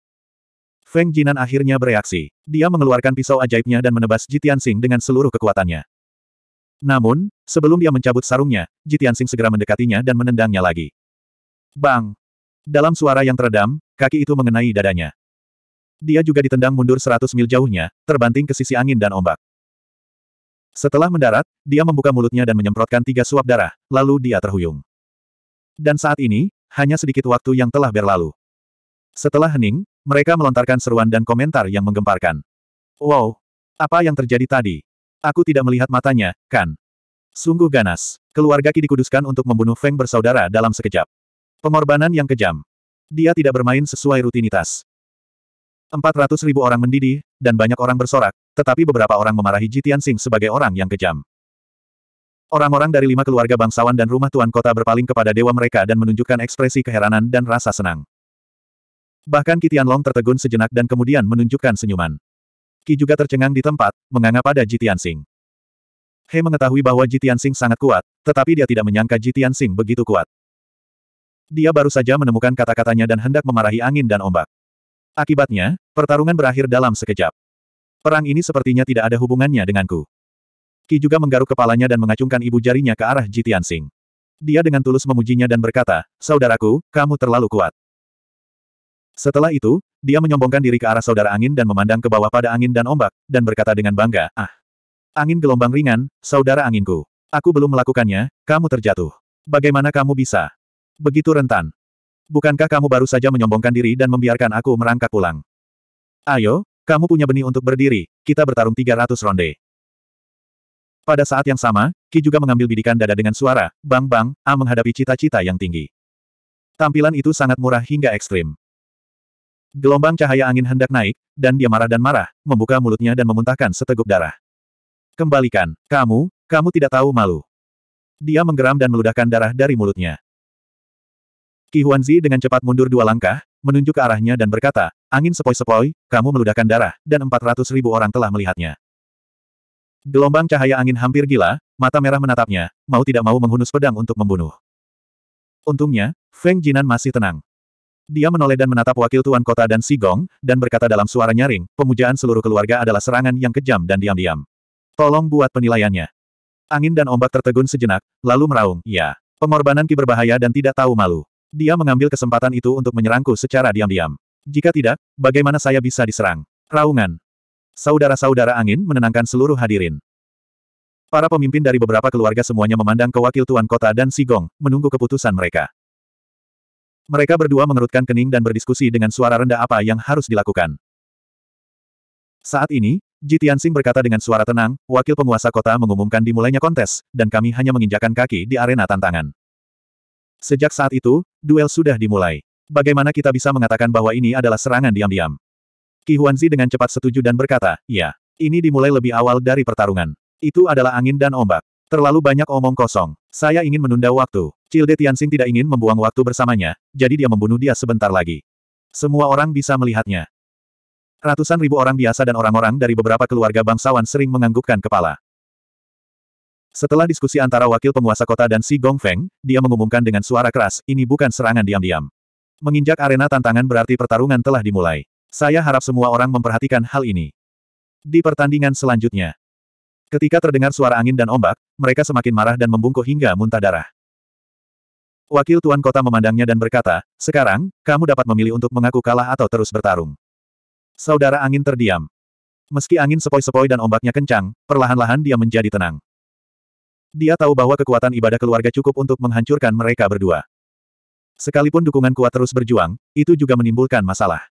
Feng Jinan akhirnya bereaksi. Dia mengeluarkan pisau ajaibnya dan menebas Jitian Sing dengan seluruh kekuatannya. Namun, sebelum dia mencabut sarungnya, Jitian Sing segera mendekatinya dan menendangnya lagi. Bang! Dalam suara yang teredam, kaki itu mengenai dadanya. Dia juga ditendang mundur 100 mil jauhnya, terbanting ke sisi angin dan ombak. Setelah mendarat, dia membuka mulutnya dan menyemprotkan tiga suap darah, lalu dia terhuyung. Dan saat ini, hanya sedikit waktu yang telah berlalu. Setelah hening, mereka melontarkan seruan dan komentar yang menggemparkan. Wow! Apa yang terjadi tadi? Aku tidak melihat matanya, kan? Sungguh ganas. Keluarga Ki dikuduskan untuk membunuh Feng bersaudara dalam sekejap. Pengorbanan yang kejam. Dia tidak bermain sesuai rutinitas. 400 ribu orang mendidih, dan banyak orang bersorak, tetapi beberapa orang memarahi Jitian Sing sebagai orang yang kejam. Orang-orang dari lima keluarga bangsawan dan rumah tuan kota berpaling kepada dewa mereka dan menunjukkan ekspresi keheranan dan rasa senang. Bahkan Kitian Long tertegun sejenak dan kemudian menunjukkan senyuman. Ki juga tercengang di tempat, menganga pada Jitian Sing. He mengetahui bahwa Jitian Sing sangat kuat, tetapi dia tidak menyangka Jitian Sing begitu kuat. Dia baru saja menemukan kata-katanya dan hendak memarahi angin dan ombak. Akibatnya, pertarungan berakhir dalam sekejap. Perang ini sepertinya tidak ada hubungannya denganku. Ki juga menggaruk kepalanya dan mengacungkan ibu jarinya ke arah Jitian Sing. Dia dengan tulus memujinya dan berkata, Saudaraku, kamu terlalu kuat. Setelah itu, dia menyombongkan diri ke arah saudara angin dan memandang ke bawah pada angin dan ombak, dan berkata dengan bangga, Ah! Angin gelombang ringan, saudara anginku. Aku belum melakukannya, kamu terjatuh. Bagaimana kamu bisa? Begitu rentan bukankah kamu baru saja menyombongkan diri dan membiarkan aku merangkak pulang? Ayo, kamu punya benih untuk berdiri, kita bertarung 300 ronde. Pada saat yang sama, Ki juga mengambil bidikan dada dengan suara, Bang Bang, A menghadapi cita-cita yang tinggi. Tampilan itu sangat murah hingga ekstrim. Gelombang cahaya angin hendak naik, dan dia marah dan marah, membuka mulutnya dan memuntahkan seteguk darah. Kembalikan, kamu, kamu tidak tahu malu. Dia menggeram dan meludahkan darah dari mulutnya. Qi Huanzi dengan cepat mundur dua langkah, menunjuk ke arahnya dan berkata, angin sepoi-sepoi, kamu meludahkan darah, dan empat ratus ribu orang telah melihatnya. Gelombang cahaya angin hampir gila, mata merah menatapnya, mau tidak mau menghunus pedang untuk membunuh. Untungnya, Feng Jinan masih tenang. Dia menoleh dan menatap wakil tuan kota dan si Gong, dan berkata dalam suara nyaring, pemujaan seluruh keluarga adalah serangan yang kejam dan diam-diam. Tolong buat penilaiannya. Angin dan ombak tertegun sejenak, lalu meraung, ya. Pengorbanan ki berbahaya dan tidak tahu malu. Dia mengambil kesempatan itu untuk menyerangku secara diam-diam. Jika tidak, bagaimana saya bisa diserang? Raungan. Saudara-saudara angin menenangkan seluruh hadirin. Para pemimpin dari beberapa keluarga semuanya memandang ke wakil tuan kota dan Sigong, menunggu keputusan mereka. Mereka berdua mengerutkan kening dan berdiskusi dengan suara rendah apa yang harus dilakukan. Saat ini, Ji berkata dengan suara tenang, wakil penguasa kota mengumumkan dimulainya kontes, dan kami hanya menginjakan kaki di arena tantangan. Sejak saat itu, duel sudah dimulai. Bagaimana kita bisa mengatakan bahwa ini adalah serangan diam-diam? Qi Huanzi dengan cepat setuju dan berkata, ya. Ini dimulai lebih awal dari pertarungan. Itu adalah angin dan ombak. Terlalu banyak omong kosong. Saya ingin menunda waktu. Cilde Tianxing tidak ingin membuang waktu bersamanya, jadi dia membunuh dia sebentar lagi. Semua orang bisa melihatnya. Ratusan ribu orang biasa dan orang-orang dari beberapa keluarga bangsawan sering menganggukkan kepala. Setelah diskusi antara wakil penguasa kota dan Si Gong Feng, dia mengumumkan dengan suara keras, ini bukan serangan diam-diam. Menginjak arena tantangan berarti pertarungan telah dimulai. Saya harap semua orang memperhatikan hal ini. Di pertandingan selanjutnya, ketika terdengar suara angin dan ombak, mereka semakin marah dan membungkuk hingga muntah darah. Wakil Tuan Kota memandangnya dan berkata, sekarang, kamu dapat memilih untuk mengaku kalah atau terus bertarung. Saudara angin terdiam. Meski angin sepoi-sepoi dan ombaknya kencang, perlahan-lahan dia menjadi tenang. Dia tahu bahwa kekuatan ibadah keluarga cukup untuk menghancurkan mereka berdua. Sekalipun dukungan kuat terus berjuang, itu juga menimbulkan masalah.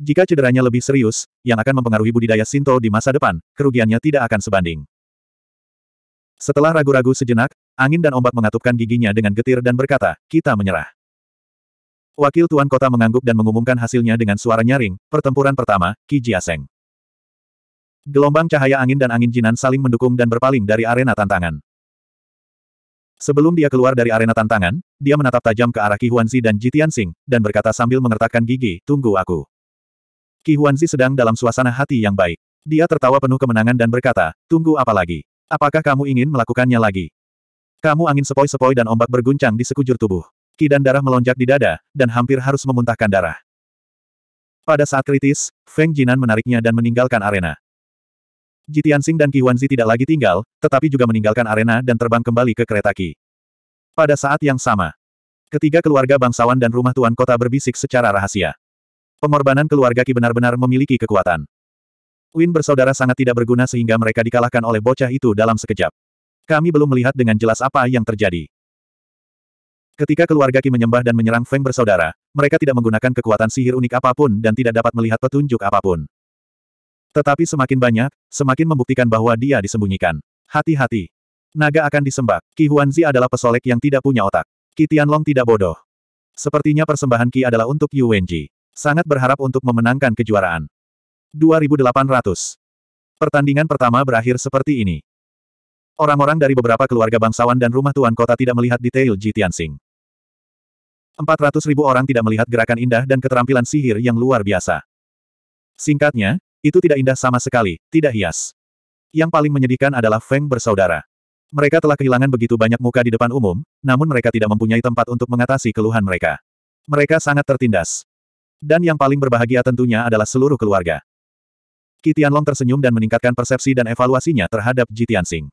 Jika cederanya lebih serius, yang akan mempengaruhi budidaya sinto di masa depan, kerugiannya tidak akan sebanding. Setelah ragu-ragu sejenak, angin dan ombak mengatupkan giginya dengan getir dan berkata, kita menyerah. Wakil Tuan Kota mengangguk dan mengumumkan hasilnya dengan suara nyaring, pertempuran pertama, Ki Jiaseng. Gelombang cahaya angin dan angin jinan saling mendukung dan berpaling dari arena tantangan. Sebelum dia keluar dari arena tantangan, dia menatap tajam ke arah Qi Huanzi dan Ji Tianxing, dan berkata sambil mengertakkan gigi, tunggu aku. Qi Huanzi sedang dalam suasana hati yang baik. Dia tertawa penuh kemenangan dan berkata, tunggu apa lagi? Apakah kamu ingin melakukannya lagi? Kamu angin sepoi-sepoi dan ombak berguncang di sekujur tubuh. Ki dan darah melonjak di dada, dan hampir harus memuntahkan darah. Pada saat kritis, Feng Jinan menariknya dan meninggalkan arena. Ji Tianxing dan Ki Wanzi tidak lagi tinggal, tetapi juga meninggalkan arena dan terbang kembali ke kereta Ki. Pada saat yang sama, ketiga keluarga bangsawan dan rumah tuan kota berbisik secara rahasia. Pengorbanan keluarga Ki benar-benar memiliki kekuatan. Win bersaudara sangat tidak berguna sehingga mereka dikalahkan oleh bocah itu dalam sekejap. Kami belum melihat dengan jelas apa yang terjadi. Ketika keluarga Ki menyembah dan menyerang Feng bersaudara, mereka tidak menggunakan kekuatan sihir unik apapun dan tidak dapat melihat petunjuk apapun. Tetapi semakin banyak, semakin membuktikan bahwa dia disembunyikan. Hati-hati. Naga akan disembah. Ki Huanzi adalah pesolek yang tidak punya otak. Ki Tianlong tidak bodoh. Sepertinya persembahan Ki adalah untuk Yu Wenji. Sangat berharap untuk memenangkan kejuaraan. 2800. Pertandingan pertama berakhir seperti ini. Orang-orang dari beberapa keluarga bangsawan dan rumah tuan kota tidak melihat detail Ji Tianxing. 400 orang tidak melihat gerakan indah dan keterampilan sihir yang luar biasa. Singkatnya, itu tidak indah sama sekali, tidak hias. Yang paling menyedihkan adalah Feng bersaudara. Mereka telah kehilangan begitu banyak muka di depan umum, namun mereka tidak mempunyai tempat untuk mengatasi keluhan mereka. Mereka sangat tertindas. Dan yang paling berbahagia tentunya adalah seluruh keluarga. Long tersenyum dan meningkatkan persepsi dan evaluasinya terhadap Sing.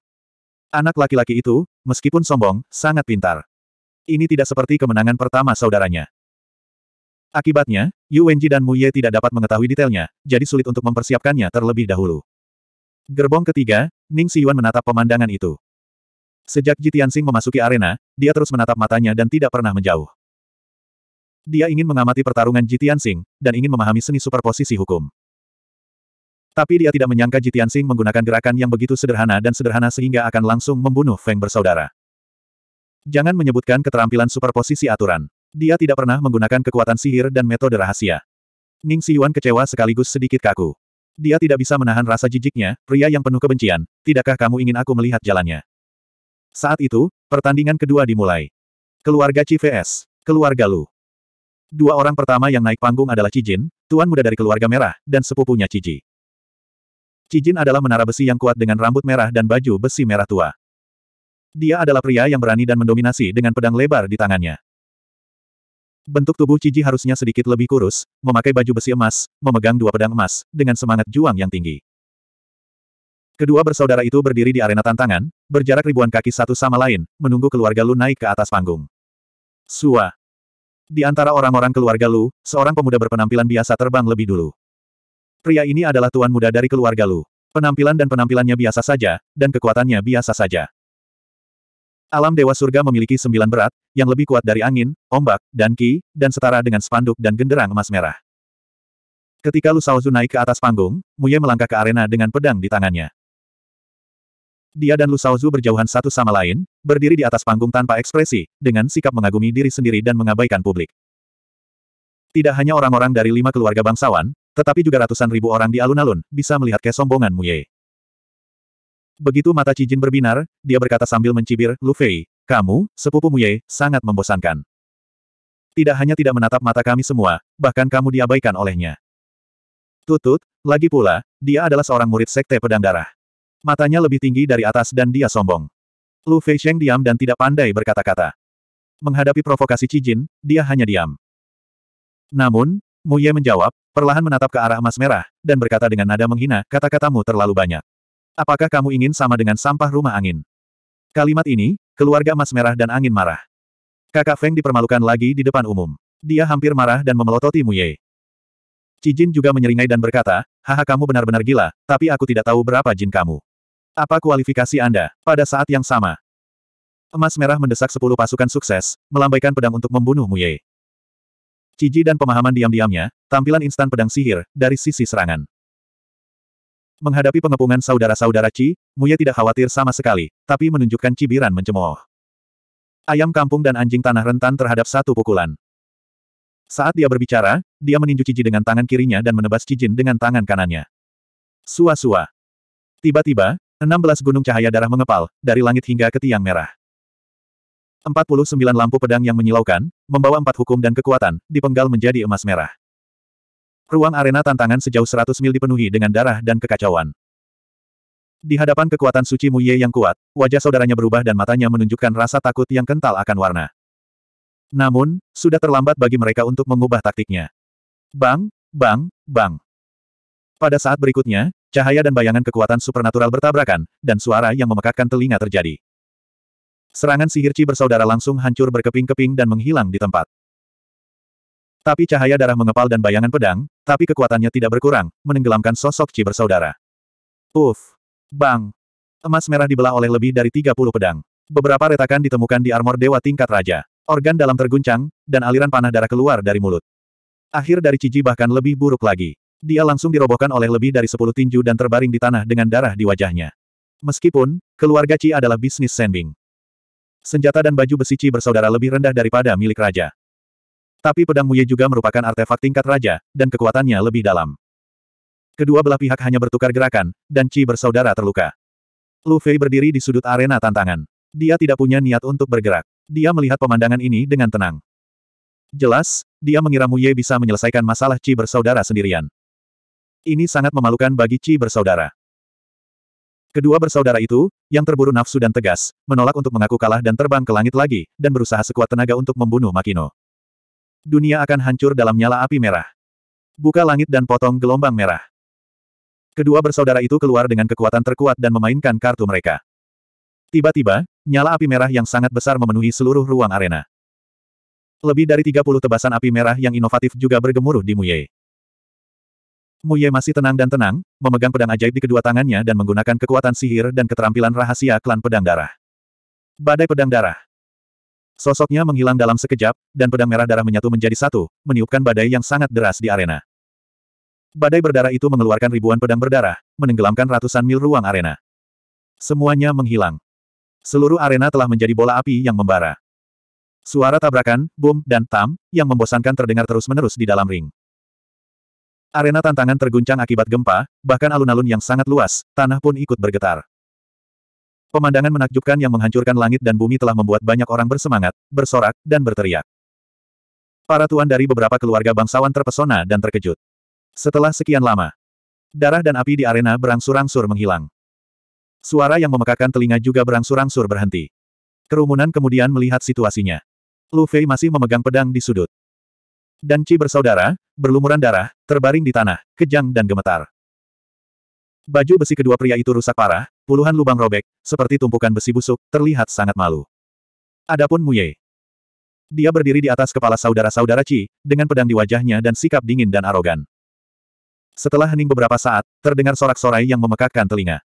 Anak laki-laki itu, meskipun sombong, sangat pintar. Ini tidak seperti kemenangan pertama saudaranya. Akibatnya, Yu Wenji dan Mu Ye tidak dapat mengetahui detailnya, jadi sulit untuk mempersiapkannya terlebih dahulu. Gerbong ketiga, Ning Siyuan menatap pemandangan itu. Sejak Jitiansing memasuki arena, dia terus menatap matanya dan tidak pernah menjauh. Dia ingin mengamati pertarungan Jitiansing, dan ingin memahami seni superposisi hukum. Tapi dia tidak menyangka Jitiansing menggunakan gerakan yang begitu sederhana dan sederhana sehingga akan langsung membunuh Feng bersaudara. Jangan menyebutkan keterampilan superposisi aturan. Dia tidak pernah menggunakan kekuatan sihir dan metode rahasia. Ning Siyuan kecewa sekaligus sedikit kaku. Dia tidak bisa menahan rasa jijiknya, pria yang penuh kebencian, tidakkah kamu ingin aku melihat jalannya? Saat itu, pertandingan kedua dimulai. Keluarga CVS, keluarga Lu. Dua orang pertama yang naik panggung adalah Cijin, tuan muda dari keluarga merah, dan sepupunya Ciji. Cijin adalah menara besi yang kuat dengan rambut merah dan baju besi merah tua. Dia adalah pria yang berani dan mendominasi dengan pedang lebar di tangannya. Bentuk tubuh Ciji harusnya sedikit lebih kurus, memakai baju besi emas, memegang dua pedang emas, dengan semangat juang yang tinggi. Kedua bersaudara itu berdiri di arena tantangan, berjarak ribuan kaki satu sama lain, menunggu keluarga Lu naik ke atas panggung. Sua. Di antara orang-orang keluarga Lu, seorang pemuda berpenampilan biasa terbang lebih dulu. Pria ini adalah tuan muda dari keluarga Lu. Penampilan dan penampilannya biasa saja, dan kekuatannya biasa saja. Alam Dewa Surga memiliki sembilan berat, yang lebih kuat dari angin, ombak, dan ki, dan setara dengan spanduk dan genderang emas merah. Ketika Lu naik ke atas panggung, Muye melangkah ke arena dengan pedang di tangannya. Dia dan Lu berjauhan satu sama lain, berdiri di atas panggung tanpa ekspresi, dengan sikap mengagumi diri sendiri dan mengabaikan publik. Tidak hanya orang-orang dari lima keluarga bangsawan, tetapi juga ratusan ribu orang di alun-alun, bisa melihat kesombongan Muye. Begitu mata Cijin berbinar, dia berkata sambil mencibir, Lu Fei, kamu, sepupu Ye, sangat membosankan. Tidak hanya tidak menatap mata kami semua, bahkan kamu diabaikan olehnya. Tutut, lagi pula, dia adalah seorang murid sekte pedang darah. Matanya lebih tinggi dari atas dan dia sombong. Lu Fei Sheng diam dan tidak pandai berkata-kata. Menghadapi provokasi Cijin, dia hanya diam. Namun, Mu menjawab, perlahan menatap ke arah emas merah, dan berkata dengan nada menghina, kata-katamu terlalu banyak. Apakah kamu ingin sama dengan sampah rumah angin? Kalimat ini, keluarga emas merah dan angin marah. Kakak Feng dipermalukan lagi di depan umum. Dia hampir marah dan memelototi Muye. Cijin juga menyeringai dan berkata, Haha kamu benar-benar gila, tapi aku tidak tahu berapa jin kamu. Apa kualifikasi Anda, pada saat yang sama? Emas merah mendesak sepuluh pasukan sukses, melambaikan pedang untuk membunuh Muye. Ciji dan pemahaman diam-diamnya, tampilan instan pedang sihir, dari sisi serangan. Menghadapi pengepungan saudara-saudara Ci, Muye tidak khawatir sama sekali, tapi menunjukkan cibiran mencemooh. Ayam kampung dan anjing tanah rentan terhadap satu pukulan. Saat dia berbicara, dia meninju Cici dengan tangan kirinya dan menebas Cijin dengan tangan kanannya. Sua-sua. Tiba-tiba, 16 gunung cahaya darah mengepal, dari langit hingga ke tiang merah. 49 lampu pedang yang menyilaukan, membawa empat hukum dan kekuatan, dipenggal menjadi emas merah. Ruang arena tantangan sejauh 100 mil dipenuhi dengan darah dan kekacauan. Di hadapan kekuatan suci Mu Ye yang kuat, wajah saudaranya berubah dan matanya menunjukkan rasa takut yang kental akan warna. Namun, sudah terlambat bagi mereka untuk mengubah taktiknya. Bang, bang, bang. Pada saat berikutnya, cahaya dan bayangan kekuatan supernatural bertabrakan, dan suara yang memekakkan telinga terjadi. Serangan sihir ci bersaudara langsung hancur berkeping-keping dan menghilang di tempat. Tapi cahaya darah mengepal dan bayangan pedang, tapi kekuatannya tidak berkurang, menenggelamkan sosok Ci bersaudara. Uf! Bang! Emas merah dibelah oleh lebih dari 30 pedang. Beberapa retakan ditemukan di armor dewa tingkat raja. Organ dalam terguncang, dan aliran panah darah keluar dari mulut. Akhir dari Ciji bahkan lebih buruk lagi. Dia langsung dirobohkan oleh lebih dari 10 tinju dan terbaring di tanah dengan darah di wajahnya. Meskipun, keluarga Ci adalah bisnis sending. Senjata dan baju besi Ci bersaudara lebih rendah daripada milik raja. Tapi pedang Muye juga merupakan artefak tingkat raja, dan kekuatannya lebih dalam. Kedua belah pihak hanya bertukar gerakan, dan Chi bersaudara terluka. Lu Fei berdiri di sudut arena tantangan. Dia tidak punya niat untuk bergerak. Dia melihat pemandangan ini dengan tenang. Jelas, dia mengira Muye bisa menyelesaikan masalah Chi bersaudara sendirian. Ini sangat memalukan bagi Chi bersaudara. Kedua bersaudara itu, yang terburu nafsu dan tegas, menolak untuk mengaku kalah dan terbang ke langit lagi, dan berusaha sekuat tenaga untuk membunuh Makino dunia akan hancur dalam nyala api merah. Buka langit dan potong gelombang merah. Kedua bersaudara itu keluar dengan kekuatan terkuat dan memainkan kartu mereka. Tiba-tiba, nyala api merah yang sangat besar memenuhi seluruh ruang arena. Lebih dari 30 tebasan api merah yang inovatif juga bergemuruh di Muye. Muye masih tenang dan tenang, memegang pedang ajaib di kedua tangannya dan menggunakan kekuatan sihir dan keterampilan rahasia klan pedang darah. Badai pedang darah. Sosoknya menghilang dalam sekejap, dan pedang merah darah menyatu menjadi satu, meniupkan badai yang sangat deras di arena. Badai berdarah itu mengeluarkan ribuan pedang berdarah, menenggelamkan ratusan mil ruang arena. Semuanya menghilang. Seluruh arena telah menjadi bola api yang membara. Suara tabrakan, boom dan tam, yang membosankan terdengar terus-menerus di dalam ring. Arena tantangan terguncang akibat gempa, bahkan alun-alun yang sangat luas, tanah pun ikut bergetar. Pemandangan menakjubkan yang menghancurkan langit dan bumi telah membuat banyak orang bersemangat, bersorak, dan berteriak. Para tuan dari beberapa keluarga bangsawan terpesona dan terkejut. Setelah sekian lama, darah dan api di arena berangsur-angsur menghilang. Suara yang memekakan telinga juga berangsur-angsur berhenti. Kerumunan kemudian melihat situasinya. Lu Fei masih memegang pedang di sudut. Dan Ci bersaudara, berlumuran darah, terbaring di tanah, kejang dan gemetar. Baju besi kedua pria itu rusak parah, Puluhan lubang robek, seperti tumpukan besi busuk, terlihat sangat malu. Adapun Muye. Dia berdiri di atas kepala saudara-saudara Ci, dengan pedang di wajahnya dan sikap dingin dan arogan. Setelah hening beberapa saat, terdengar sorak-sorai yang memekakkan telinga.